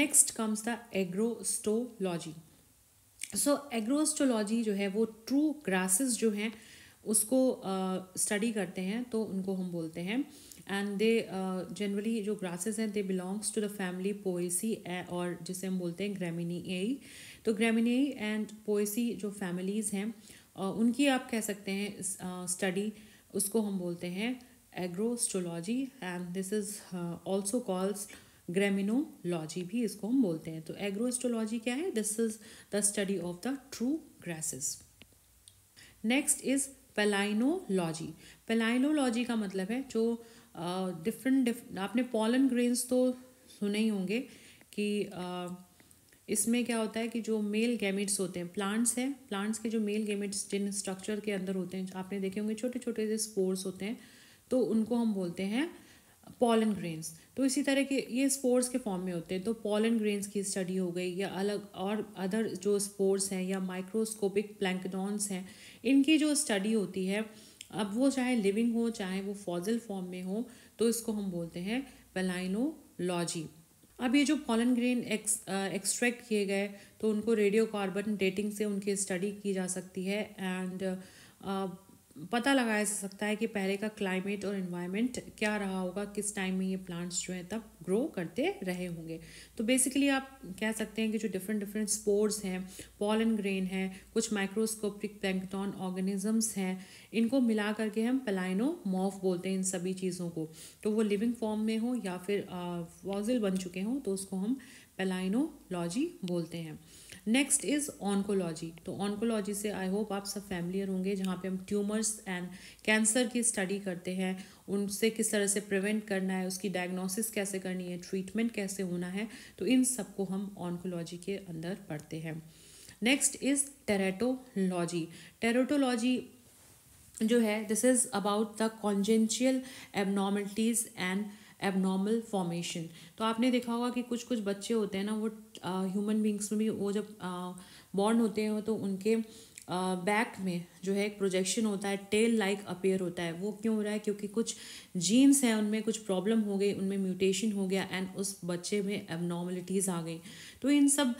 A: next comes the agrostology so agrostology जो है वो ट्रू ग्रासेस जो हैं उसको स्टडी uh, करते हैं तो उनको हम बोलते हैं एंड दे जनरली जो ग्रासेस हैं they belongs to the family poaceae और जिसे हम बोलते हैं ग्रेमिनियई तो ग्रेमिनियई एंड पोएसी जो फैमिलीज़ हैं uh, उनकी आप कह सकते हैं स्टडी uh, उसको हम बोलते हैं agrostology and this is also calls graminology भी इसको हम बोलते हैं तो एग्रोस्ट्रोलॉजी क्या है this is the study of the true grasses next is palynology palynology का मतलब है जो डिफरेंट uh, डिफ आपने पॉलन ग्रेन्स तो सुने ही होंगे कि uh, इसमें क्या होता है कि जो मेल गैमिट्स होते हैं प्लांट्स हैं प्लांट्स के जो मेल गैमिट्स जिन स्ट्रक्चर के अंदर होते हैं आपने देखे होंगे छोटे छोटे से स्पोर्स होते हैं तो उनको हम बोलते हैं पॉलन ग्रेन्स तो इसी तरह के ये स्पोर्स के फॉर्म में होते हैं तो पॉलन ग्रेन्स की स्टडी हो गई या अलग और अदर जो स्पोर्स हैं या माइक्रोस्कोपिक प्लैंकडॉन्स हैं इनकी जो स्टडी होती है अब वो चाहे लिविंग हो चाहे वो फॉजल फॉर्म में हो तो इसको हम बोलते हैं पेलाइनोलॉजी अब ये जो पॉलन ग्रेन एक्स एक्सट्रैक्ट किए गए तो उनको रेडियो कार्बन डेटिंग से उनकी स्टडी की जा सकती है एंड पता लगाया जा सकता है कि पहले का क्लाइमेट और इन्वायरमेंट क्या रहा होगा किस टाइम में ये प्लांट्स जो हैं तब ग्रो करते रहे होंगे तो बेसिकली आप कह सकते हैं कि जो डिफरेंट डिफरेंट स्पोर्स हैं पॉलन ग्रेन हैं कुछ माइक्रोस्कोपिक प्लैंकटॉन ऑर्गेनिजम्स हैं इनको मिला करके हम मॉफ बोलते हैं इन सभी चीज़ों को तो वो लिविंग फॉर्म में हो या फिर वॉजिल बन चुके हों तो उसको हम पलाइनोलॉजी बोलते हैं नेक्स्ट इज़ ऑन्कोलॉजी तो ऑन्कोलॉजी से आई होप आप सब फैमिलियर होंगे जहाँ पे हम ट्यूमर्स एंड कैंसर की स्टडी करते हैं उनसे किस तरह से प्रिवेंट करना है उसकी डायग्नोसिस कैसे करनी है ट्रीटमेंट कैसे होना है तो इन सबको हम ऑन्कोलॉजी के अंदर पढ़ते हैं नेक्स्ट इज़ टेरेटोलॉजी टेरेटोलॉजी जो है this is about the congenital abnormalities and abnormal formation तो आपने देखा होगा कि कुछ कुछ बच्चे होते हैं ना वो ह्यूमन बींग्स में भी वो जब बॉर्न होते हैं तो उनके बैक uh, में जो है एक प्रोजेक्शन होता है टेल लाइक अपेयर होता है वो क्यों हो रहा है क्योंकि कुछ जीन्स हैं उनमें कुछ प्रॉब्लम हो गई उनमें म्यूटेशन हो गया एंड उस बच्चे में एबनॉर्मलिटीज़ आ गई तो इन सब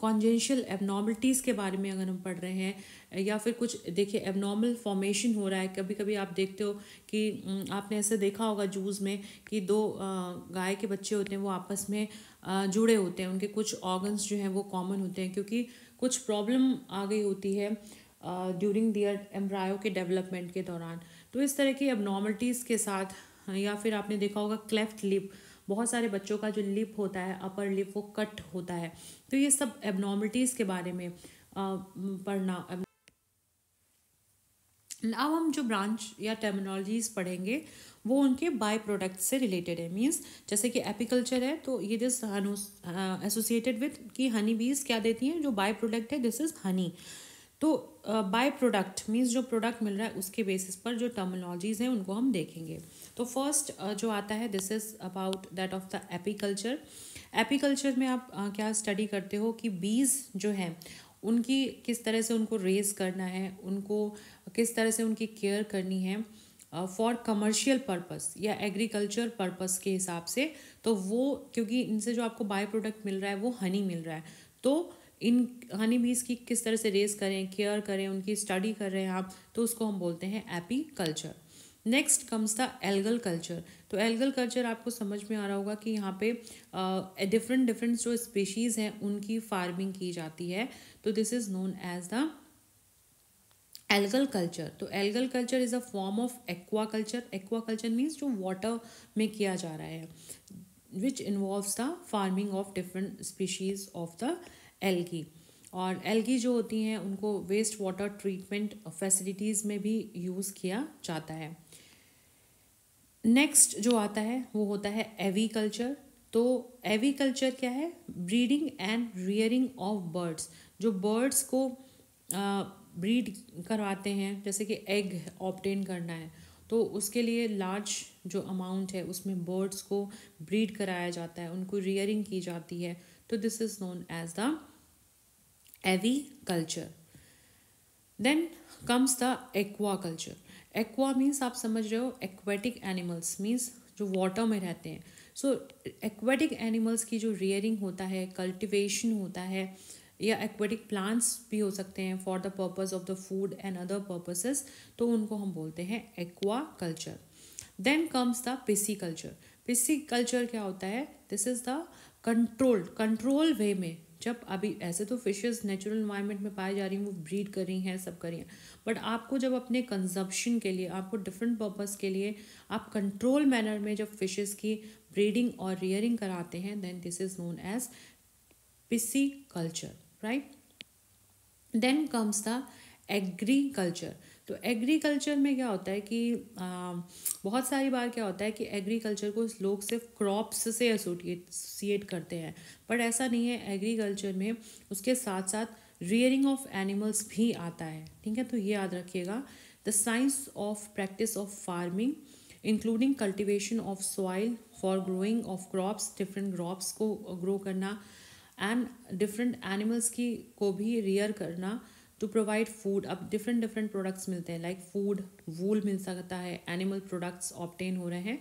A: कॉन्जेंशियल एबनॉर्मलिटीज़ के बारे में अगर हम पढ़ रहे हैं या फिर कुछ देखिए एबनॉर्मल फॉर्मेशन हो रहा है कभी कभी आप देखते हो कि आपने ऐसे देखा होगा जूस में कि दो गाय के बच्चे होते हैं वो आपस में जुड़े होते हैं उनके कुछ ऑर्गन्स जो हैं वो कॉमन होते हैं क्योंकि कुछ प्रॉब्लम आ गई होती है ड्यूरिंग दियर एम्ब्रायो के डेवलपमेंट के दौरान तो इस तरह की अबनॉर्मलिटीज़ के साथ या फिर आपने देखा होगा क्लेफ्ट लिप बहुत सारे बच्चों का जो लिप होता है अपर लिप वो कट होता है तो ये सब एबनॉर्मलिटीज़ के बारे में पढ़ना अब हम जो ब्रांच या टर्मिनोलॉजीज़ पढ़ेंगे वो उनके बाय प्रोडक्ट से रिलेटेड है मीन्स जैसे कि एपिकल्चर है तो ये दिस एसोसिएटेड विथ कि हनी बीज क्या देती हैं जो बाय प्रोडक्ट है दिस इज़ हनी तो बाय प्रोडक्ट मीन्स जो प्रोडक्ट मिल रहा है उसके बेसिस पर जो टर्मोलॉजीज़ हैं उनको हम देखेंगे तो फर्स्ट uh, जो आता है this is about that of the apiculture apiculture में आप uh, क्या स्टडी करते हो कि बीज जो है उनकी किस तरह से उनको रेज करना है उनको किस तरह से उनकी केयर करनी है फॉर कमर्शियल पर्पस या एग्रीकल्चर पर्पस के हिसाब से तो वो क्योंकि इनसे जो आपको बाय प्रोडक्ट मिल रहा है वो हनी मिल रहा है तो इन हनी बीज की किस तरह से रेस करें केयर करें उनकी स्टडी कर रहे हैं आप तो उसको हम बोलते हैं apiculture next comes the algal culture तो एल्गल कल्चर आपको समझ में आ रहा होगा कि यहाँ पे डिफरेंट डिफरेंट जो स्पीशीज़ हैं उनकी फार्मिंग की जाती है तो this is known as the algal culture तो algal culture is a form of aquaculture aquaculture means जो वाटर में किया जा रहा है which involves the farming of different species of the algae और एल्गी जो होती हैं उनको वेस्ट वाटर ट्रीटमेंट फैसिलिटीज़ में भी यूज़ किया जाता है नेक्स्ट जो आता है वो होता है एवी कल्चर तो एवी कल्चर क्या है breeding and rearing of birds जो बर्ड्स को ब्रीड करवाते हैं जैसे कि एग ऑप्टेन करना है तो उसके लिए लार्ज जो अमाउंट है उसमें बर्ड्स को ब्रीड कराया जाता है उनको रियरिंग की जाती है तो this is known as the aviculture then comes the aquaculture aqua means आप समझ रहे हो एक्वेटिक एनिमल्स मीन्स जो वाटर में रहते हैं सो एक्वेटिक एनिमल्स की जो रियरिंग होता है कल्टिवेशन होता है या एक्वेटिक प्लांट्स भी हो सकते हैं for the purpose of the food and other purposes तो उनको हम बोलते हैं aquaculture then comes the pisciculture pisciculture क्या होता है this is the controlled control way में जब अभी ऐसे तो फिशेज़ नेचुरल इन्वायरमेंट में पाई जा रही हैं वो ब्रीड कर रही हैं सब कर रही हैं बट आपको जब अपने कंजप्शन के लिए आपको डिफरेंट पर्पज़ के लिए आप कंट्रोल मैनर में जब फिशेज की ब्रीडिंग और रियरिंग कराते हैं then this is known as pisciculture right then comes the agriculture तो एग्रीकल्चर में क्या होता है कि आ, बहुत सारी बार क्या होता है कि एग्रीकल्चर को लोग सिर्फ क्रॉप्स से एसोसिएट करते हैं बट ऐसा नहीं है एग्रीकल्चर में उसके साथ साथ रियरिंग ऑफ एनिमल्स भी आता है ठीक है तो ये याद रखिएगा the science of practice of farming including cultivation of soil for growing of crops different crops को ग्रो करना एंड डिफरेंट एनिमल्स की को भी रियर करना टू प्रोवाइड फूड अब डिफरेंट डिफरेंट प्रोडक्ट्स मिलते हैं लाइक फूड वूल मिल सकता है एनिमल प्रोडक्ट्स ऑप्टेन हो रहे हैं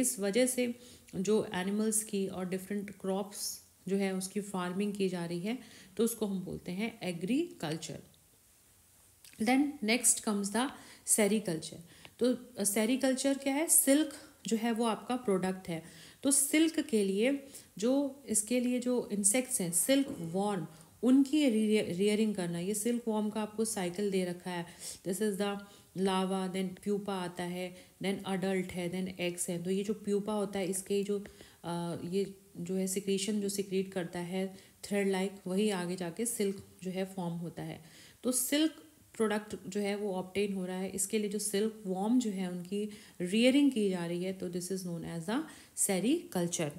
A: इस वजह से जो एनिमल्स की और डिफरेंट क्रॉप्स जो है उसकी फार्मिंग की जा रही है तो उसको हम बोलते हैं agriculture then next comes the sericulture तो सेरीकल्चर uh, क्या है सिल्क जो है वो आपका प्रोडक्ट है तो सिल्क के लिए जो इसके लिए जो इंसेक्ट्स हैं सिल्क वॉर्म उनकी रियरिंग करना ये सिल्क वॉर्म का आपको साइकिल दे रखा है this is the larva then pupa आता है देन अडल्ट है देन एग्स है तो ये जो प्यूपा होता है इसके जो आ, ये जो है सिक्रीशन जो सिक्रीट करता है थ्रेड लाइक वही आगे जाके सिल्क जो है फॉर्म होता है तो सिल्क प्रोडक्ट जो है वो ऑप्टेन हो रहा है इसके लिए जो सिल्क वॉर्म जो है उनकी रियरिंग की जा रही है तो this is known as a sericulture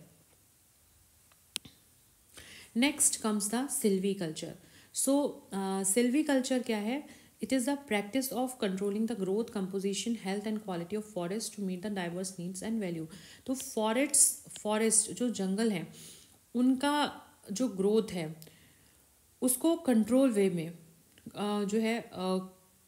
A: next comes the silviculture so silviculture क्या है it is the practice of controlling the growth composition health and quality of forest to meet the diverse needs and value तो forest forest जो जंगल हैं उनका जो growth है उसको कंट्रोल वे में जो है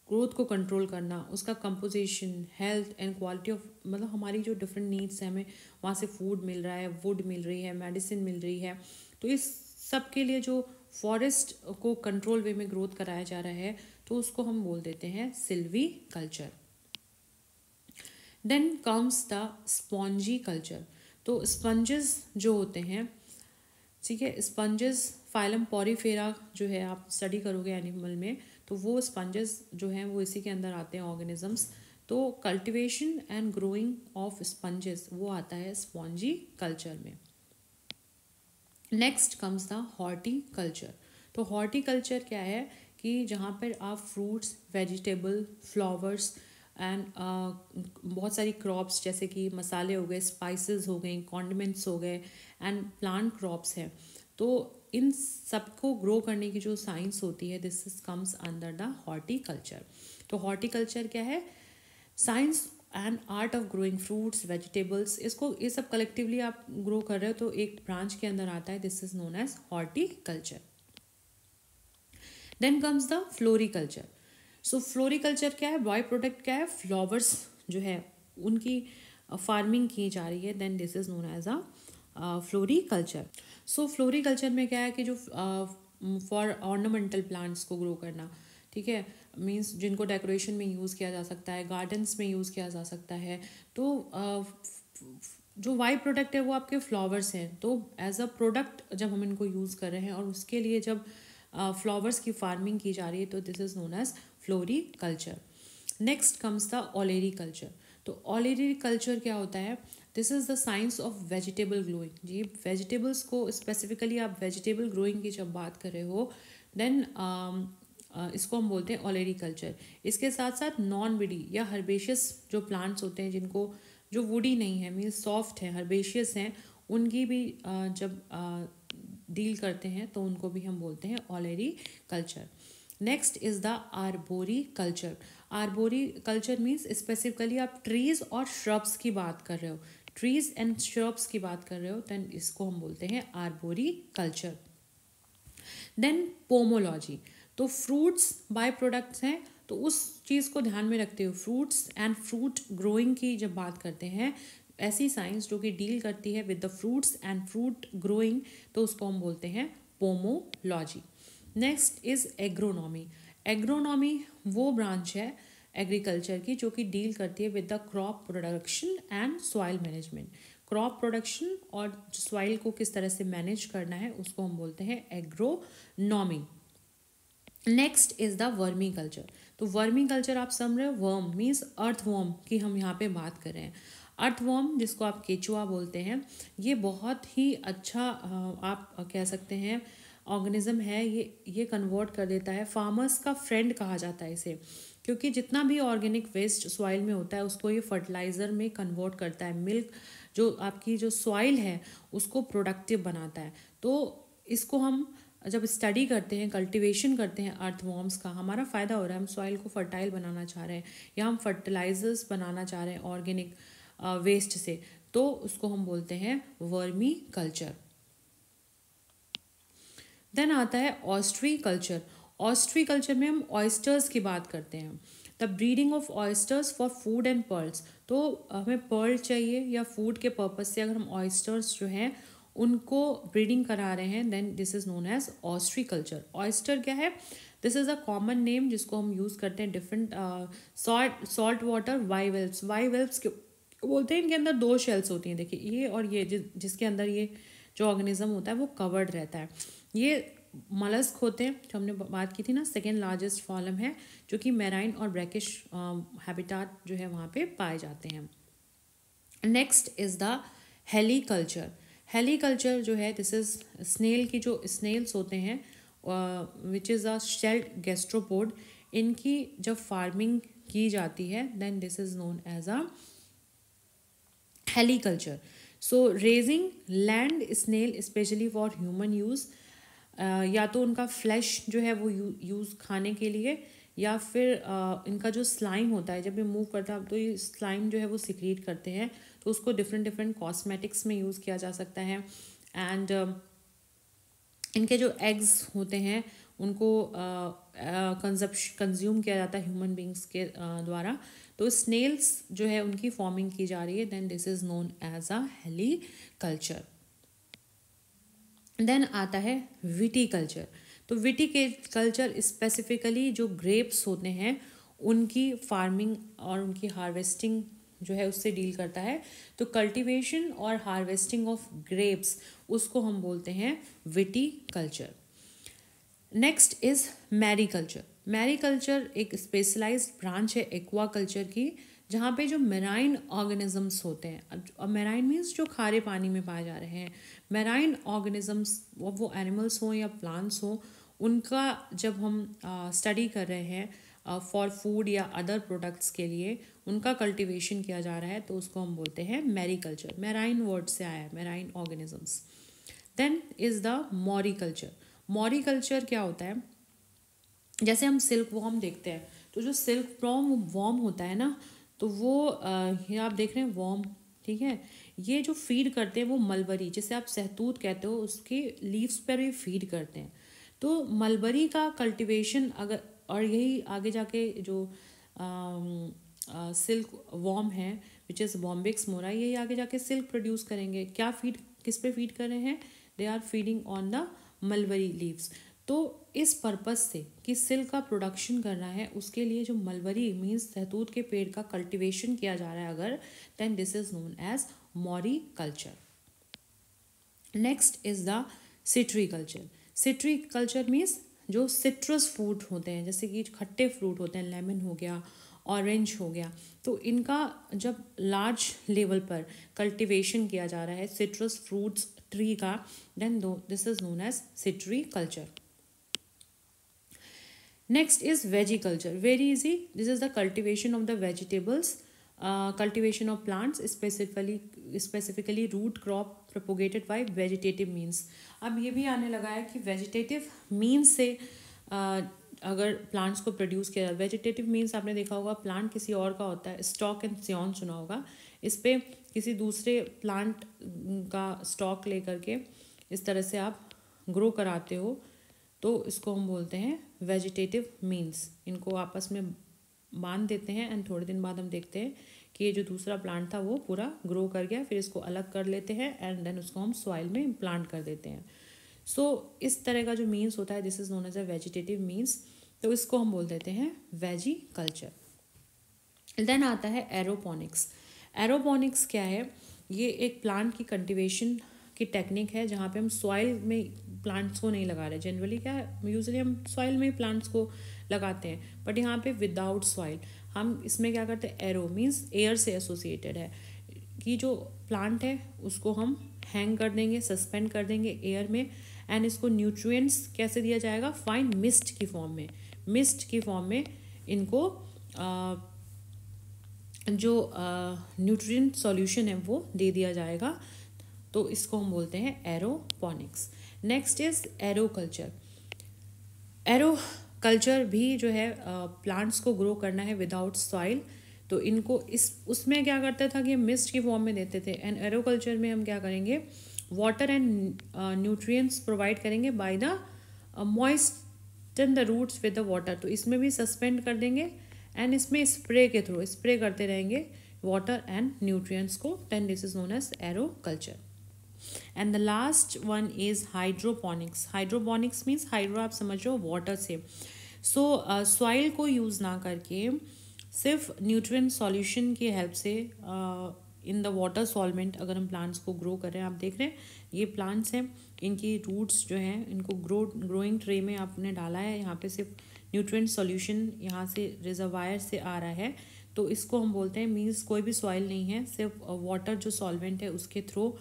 A: ग्रोथ को कंट्रोल करना उसका composition health and quality of मतलब हमारी जो डिफरेंट नीड्स हैं हमें वहाँ से फूड मिल रहा है वुड मिल रही है मेडिसिन मिल रही है तो इस सब के लिए जो फॉरेस्ट को कंट्रोल वे में ग्रोथ कराया जा रहा है तो उसको हम बोल देते हैं silviculture then comes the spongiculture तो स्पंजेस जो होते हैं ठीक है स्पंजेस फाइलम पॉरीफेरा जो है आप स्टडी करोगे एनिमल में तो वो स्पंजेस जो हैं वो इसी के अंदर आते हैं ऑर्गेनिजम्स तो cultivation and growing of sponges वो आता है स्पॉन्जी कल्चर में next comes the horticulture तो हॉर्टी कल्चर क्या है कि जहाँ पर आप fruits vegetable flowers and uh, बहुत सारी क्रॉप्स जैसे कि मसाले हो गए स्पाइसेस हो गए कॉन्डिमेंट्स हो गए एंड प्लांट क्रॉप्स हैं तो इन सबको ग्रो करने की जो साइंस होती है this is comes under the horticulture तो हॉर्टिकल्चर क्या है science and art of growing fruits vegetables इसको ये सब कलेक्टिवली आप ग्रो कर रहे हो तो एक ब्रांच के अंदर आता है this is known as horticulture then comes the floriculture so floriculture क्या है बॉय प्रोडक्ट क्या है फ्लावर्स जो है उनकी फार्मिंग uh, की जा रही है then this is known as a floriculture so floriculture में क्या है कि जो फॉर ऑर्नामेंटल प्लांट्स को ग्रो करना ठीक है मीन्स जिनको डेकोरेशन में यूज़ किया जा सकता है गार्डन्स में यूज़ किया जा सकता है तो जो वाई प्रोडक्ट है वो आपके फ्लावर्स हैं तो एज अ प्रोडक्ट जब हम इनको यूज़ कर रहे हैं और उसके लिए जब फ्लावर्स की फार्मिंग की जा रही है तो this is known as floriculture next comes the olericulture तो ऑलेरी कल्चर क्या होता है this is the science of vegetable growing जी वेजिटेबल्स को स्पेसिफिकली आप वेजिटेबल ग्रोइंग की जब बात कर रहे हो देन um, uh, इसको हम बोलते हैं ऑलेरी कल्चर इसके साथ साथ नॉन विडी या हर्बेशियस जो प्लांट्स होते हैं जिनको जो वुडी नहीं है मीन सॉफ्ट हैं हर्बेशियस हैं उनकी भी uh, जब डील uh, करते हैं तो उनको भी हम बोलते हैं olericulture next is the arboriculture arboriculture means specifically आप ट्रीज़ और श्रब्स की बात कर रहे हो ट्रीज एंड श्रब्स की बात कर रहे हो देन इसको हम बोलते हैं आर्बोरी कल्चर देन पोमोलॉजी तो फ्रूट्स बाय प्रोडक्ट्स हैं तो उस चीज़ को ध्यान में रखते हुए फ्रूट्स एंड फ्रूट ग्रोइंग की जब बात करते हैं ऐसी साइंस जो कि डील करती है with the fruits and fruit growing तो उसको हम बोलते हैं pomology next is agronomy agronomy वो ब्रांच है एग्रीकल्चर की जो कि डील करती है with the crop production and soil management crop production और सॉइल को किस तरह से मैनेज करना है उसको हम बोलते हैं agronomy next is the vermiculture तो वर्मी कल्चर आप समझ रहे हो वर्म मीन्स अर्थ वर्म की हम यहाँ पे बात कर रहे हैं अर्थवॉर्म जिसको आप केचुआ बोलते हैं ये बहुत ही अच्छा आप कह सकते हैं ऑर्गेनिज्म है ये ये कन्वर्ट कर देता है फार्मर्स का फ्रेंड कहा जाता है इसे क्योंकि जितना भी ऑर्गेनिक वेस्ट सॉइल में होता है उसको ये फर्टिलाइज़र में कन्वर्ट करता है मिल्क जो आपकी जो सॉइल है उसको प्रोडक्टिव बनाता है तो इसको हम जब स्टडी करते हैं कल्टीवेशन करते हैं अर्थ का हमारा फ़ायदा हो रहा है हम सॉइल को फर्टाइल बनाना चाह रहे हैं या हम फर्टिलाइजर्स बनाना चाह रहे हैं ऑर्गेनिक वेस्ट से तो उसको हम बोलते हैं वर्मी कल्चर देन आता है ऑस्ट्री कल्चर ऑस्ट्री कल्चर में हम ऑयस्टर्स की बात करते हैं the breeding of oysters for food and pearls तो हमें पर्ल चाहिए या फूड के पर्पज से अगर हम ऑयस्टर्स जो हैं उनको ब्रीडिंग करा रहे हैं then this is known as ऑस्ट्री culture oyster क्या है this is a common name जिसको हम यूज़ करते हैं different salt salt water Y वेल्प्स Y वेल्प्स के बोलते हैं इनके अंदर दो शेल्स होती हैं देखिए ये और ये जि, जिसके अंदर ये जो ऑर्गेनिज्म होता है वो कवर्ड रहता है ये मलस्क होते हैं जो हमने बात की थी ना सेकेंड लार्जेस्ट फॉलम है जो कि मैराइन और ब्रैकिश हैबिटाट um, जो है वहाँ पे पाए जाते हैं next is the heliculture heliculture जो है दिस इज़ स्नेल की जो स्नेल्स होते हैं विच इज़ अ शेल्ड गेस्ट्रोपोड इनकी जब फार्मिंग की जाती है then this is known as a heliculture so raising land snail specially for human use या तो उनका फ्लैश जो है वो यूज़ खाने के लिए या फिर इनका जो स्लाइम होता है जब ये मूव करता है तो ये स्लाइम जो है वो सिक्रीट करते हैं तो उसको डिफरेंट डिफरेंट कॉस्मेटिक्स में यूज़ किया जा सकता है एंड इनके जो एग्स होते हैं उनको कंजप्श कंज्यूम किया जाता है ह्यूमन बींग्स के द्वारा तो स्नेल्स जो है उनकी फॉर्मिंग की जा रही है then this is known as a heliculture then आता है विटी कल्चर तो विटी के कल्चर स्पेसिफिकली जो ग्रेप्स होते हैं उनकी फार्मिंग और उनकी हार्वेस्टिंग जो है उससे डील करता है तो कल्टीवेशन और हार्वेस्टिंग ऑफ ग्रेप्स उसको हम बोलते हैं viticulture next is mariculture mariculture एक स्पेशलाइज ब्रांच है एक्वा कल्चर की जहाँ पे जो मेराइन ऑर्गेनिजम्स होते हैं अब मेराइन मीन्स जो खारे पानी में पाए जा रहे हैं मैराइन ऑर्गेनिजम्स वो एनिमल्स हों या प्लांट्स हों उनका जब हम स्टडी कर रहे हैं फॉर फूड या अदर प्रोडक्ट्स के लिए उनका कल्टीवेशन किया जा रहा है तो उसको हम बोलते हैं मैरीकल्चर मैराइन वर्ड से आया है marine organisms then is the moriculture moriculture क्या होता है जैसे हम सिल्क वॉम देखते हैं तो जो सिल्क प्रॉम वॉम होता है ना तो वो ये आप देख रहे हैं वॉम ठीक है ये जो फीड करते हैं वो मलबरी जिसे आप सहतूत कहते हो उसके लीव्स पर भी फीड करते हैं तो मलबरी का कल्टिवेशन अगर और यही आगे जाके जो आ, आ, सिल्क वॉम है विच इज़ बॉम्बिक्स मोरा यही आगे जाके सिल्क प्रोड्यूस करेंगे क्या फीड किस पे फीड कर रहे हैं they are feeding on the mulberry leaves तो इस पर्पज़ से कि सिल्क का प्रोडक्शन करना है उसके लिए जो मलबरी मीन्स सहतूत के पेड़ का कल्टिवेशन किया जा रहा है अगर then this is known as moriculture next is the citriculture citriculture means जो सिट्रस फ्रूट होते हैं जैसे कि खट्टे फ्रूट होते हैं लेमन हो गया ऑरेंज हो गया तो इनका जब लार्ज लेवल पर कल्टिवेशन किया जा रहा है सिट्रस फ्रूट्स ट्री का देन दो this is known as citriculture next is vegeculture very easy this is the cultivation of the vegetables cultivation of plants specifically specifically root crop propagated by vegetative means अब ये भी आने लगा है कि vegetative means से uh, अगर plants को प्रोड्यूस किया जाए वेजिटेटिव मीन्स आपने देखा होगा प्लांट किसी और का होता है स्टॉक एंड सियॉन सुना होगा इस पर किसी दूसरे प्लांट का स्टॉक ले करके इस तरह से आप ग्रो कराते हो तो इसको हम बोलते हैं वेजिटेटिव मीन्स इनको आपस में बांध देते हैं एंड थोड़े दिन बाद हम देखते हैं कि ये जो दूसरा प्लांट था वो पूरा ग्रो कर गया फिर इसको अलग कर लेते हैं एंड देन उसको हम सॉइल में इम्प्लांट कर देते हैं सो so, इस तरह का जो मीन्स होता है this is known as a vegetative means तो इसको हम बोल देते हैं वेजी कल्चर देन आता है एरोपोनिक्स एरोपोनिक्स क्या है ये एक प्लांट की कल्टिवेशन की टेक्निक है जहाँ पे हम सॉइल में प्लांट्स को नहीं लगा रहे जनरली क्या यूजली हम सॉइल में ही प्लांट्स को लगाते हैं बट यहाँ पे विदाउट सॉइल हम इसमें क्या करते हैं एरो मीन्स एयर से एसोसिएटेड है कि जो प्लांट है उसको हम हैंग कर देंगे सस्पेंड कर देंगे एयर में एंड इसको न्यूट्रिएंट्स कैसे दिया जाएगा फाइन मिस्ट की फॉर्म में मिस्ट की फॉर्म में इनको आ, जो न्यूट्रिएंट सॉल्यूशन है वो दे दिया जाएगा तो इसको हम बोलते हैं aeroponics next is aeroculture aeroculture भी जो है प्लांट्स को ग्रो करना है विदाउट सॉइल तो इनको इस उसमें क्या करता था कि हम मिस्ट की फॉर्म में देते थे एंड एरो कल्चर में हम क्या करेंगे वाटर एंड न्यूट्रिएंट्स प्रोवाइड करेंगे by the moist the roots with the water तो इसमें भी सस्पेंड कर देंगे एंड इसमें स्प्रे के थ्रू स्प्रे करते रहेंगे वाटर एंड न्यूट्रिएंट्स को then this is known as aeroculture and the last one is hydroponics hydroponics means hydro आप समझो वाटर से सो so, सॉइल uh, को यूज़ ना करके सिर्फ न्यूट्रिएंट सॉल्यूशन की हेल्प से इन द वाटर सॉल्वेंट अगर हम प्लांट्स को ग्रो कर रहे हैं आप देख रहे हैं ये प्लांट्स हैं इनकी रूट्स जो हैं इनको ग्रो ग्रोइंग ट्रे में आपने डाला है यहाँ पे सिर्फ न्यूट्रिएंट सॉल्यूशन यहाँ से रिजर्वायर से आ रहा है तो इसको हम बोलते हैं मीन्स कोई भी सॉइल नहीं है सिर्फ वाटर uh, जो सॉल्वेंट है उसके थ्रू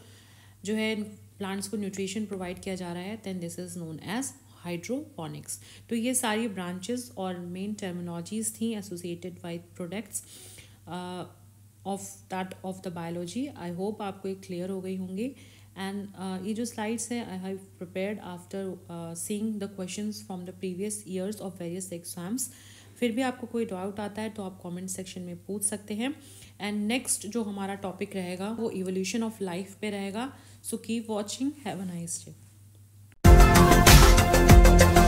A: जो है प्लांट्स को न्यूट्रिशन प्रोवाइड किया जा रहा है then this is known as hydroponics तो ये सारी ब्रांचेस और मेन टर्मिनोलॉजीज थी associated with products of that of the biology I hope आपको ये क्लियर हो गई होंगी एंड uh, ये जो स्लाइड्स हैं I have prepared after seeing the questions from the previous years of various exams फिर भी आपको कोई डाउट आता है तो आप कमेंट सेक्शन में पूछ सकते हैं एंड नेक्स्ट जो हमारा टॉपिक रहेगा वो इवोल्यूशन ऑफ लाइफ पे रहेगा So keep watching. Have a nice day.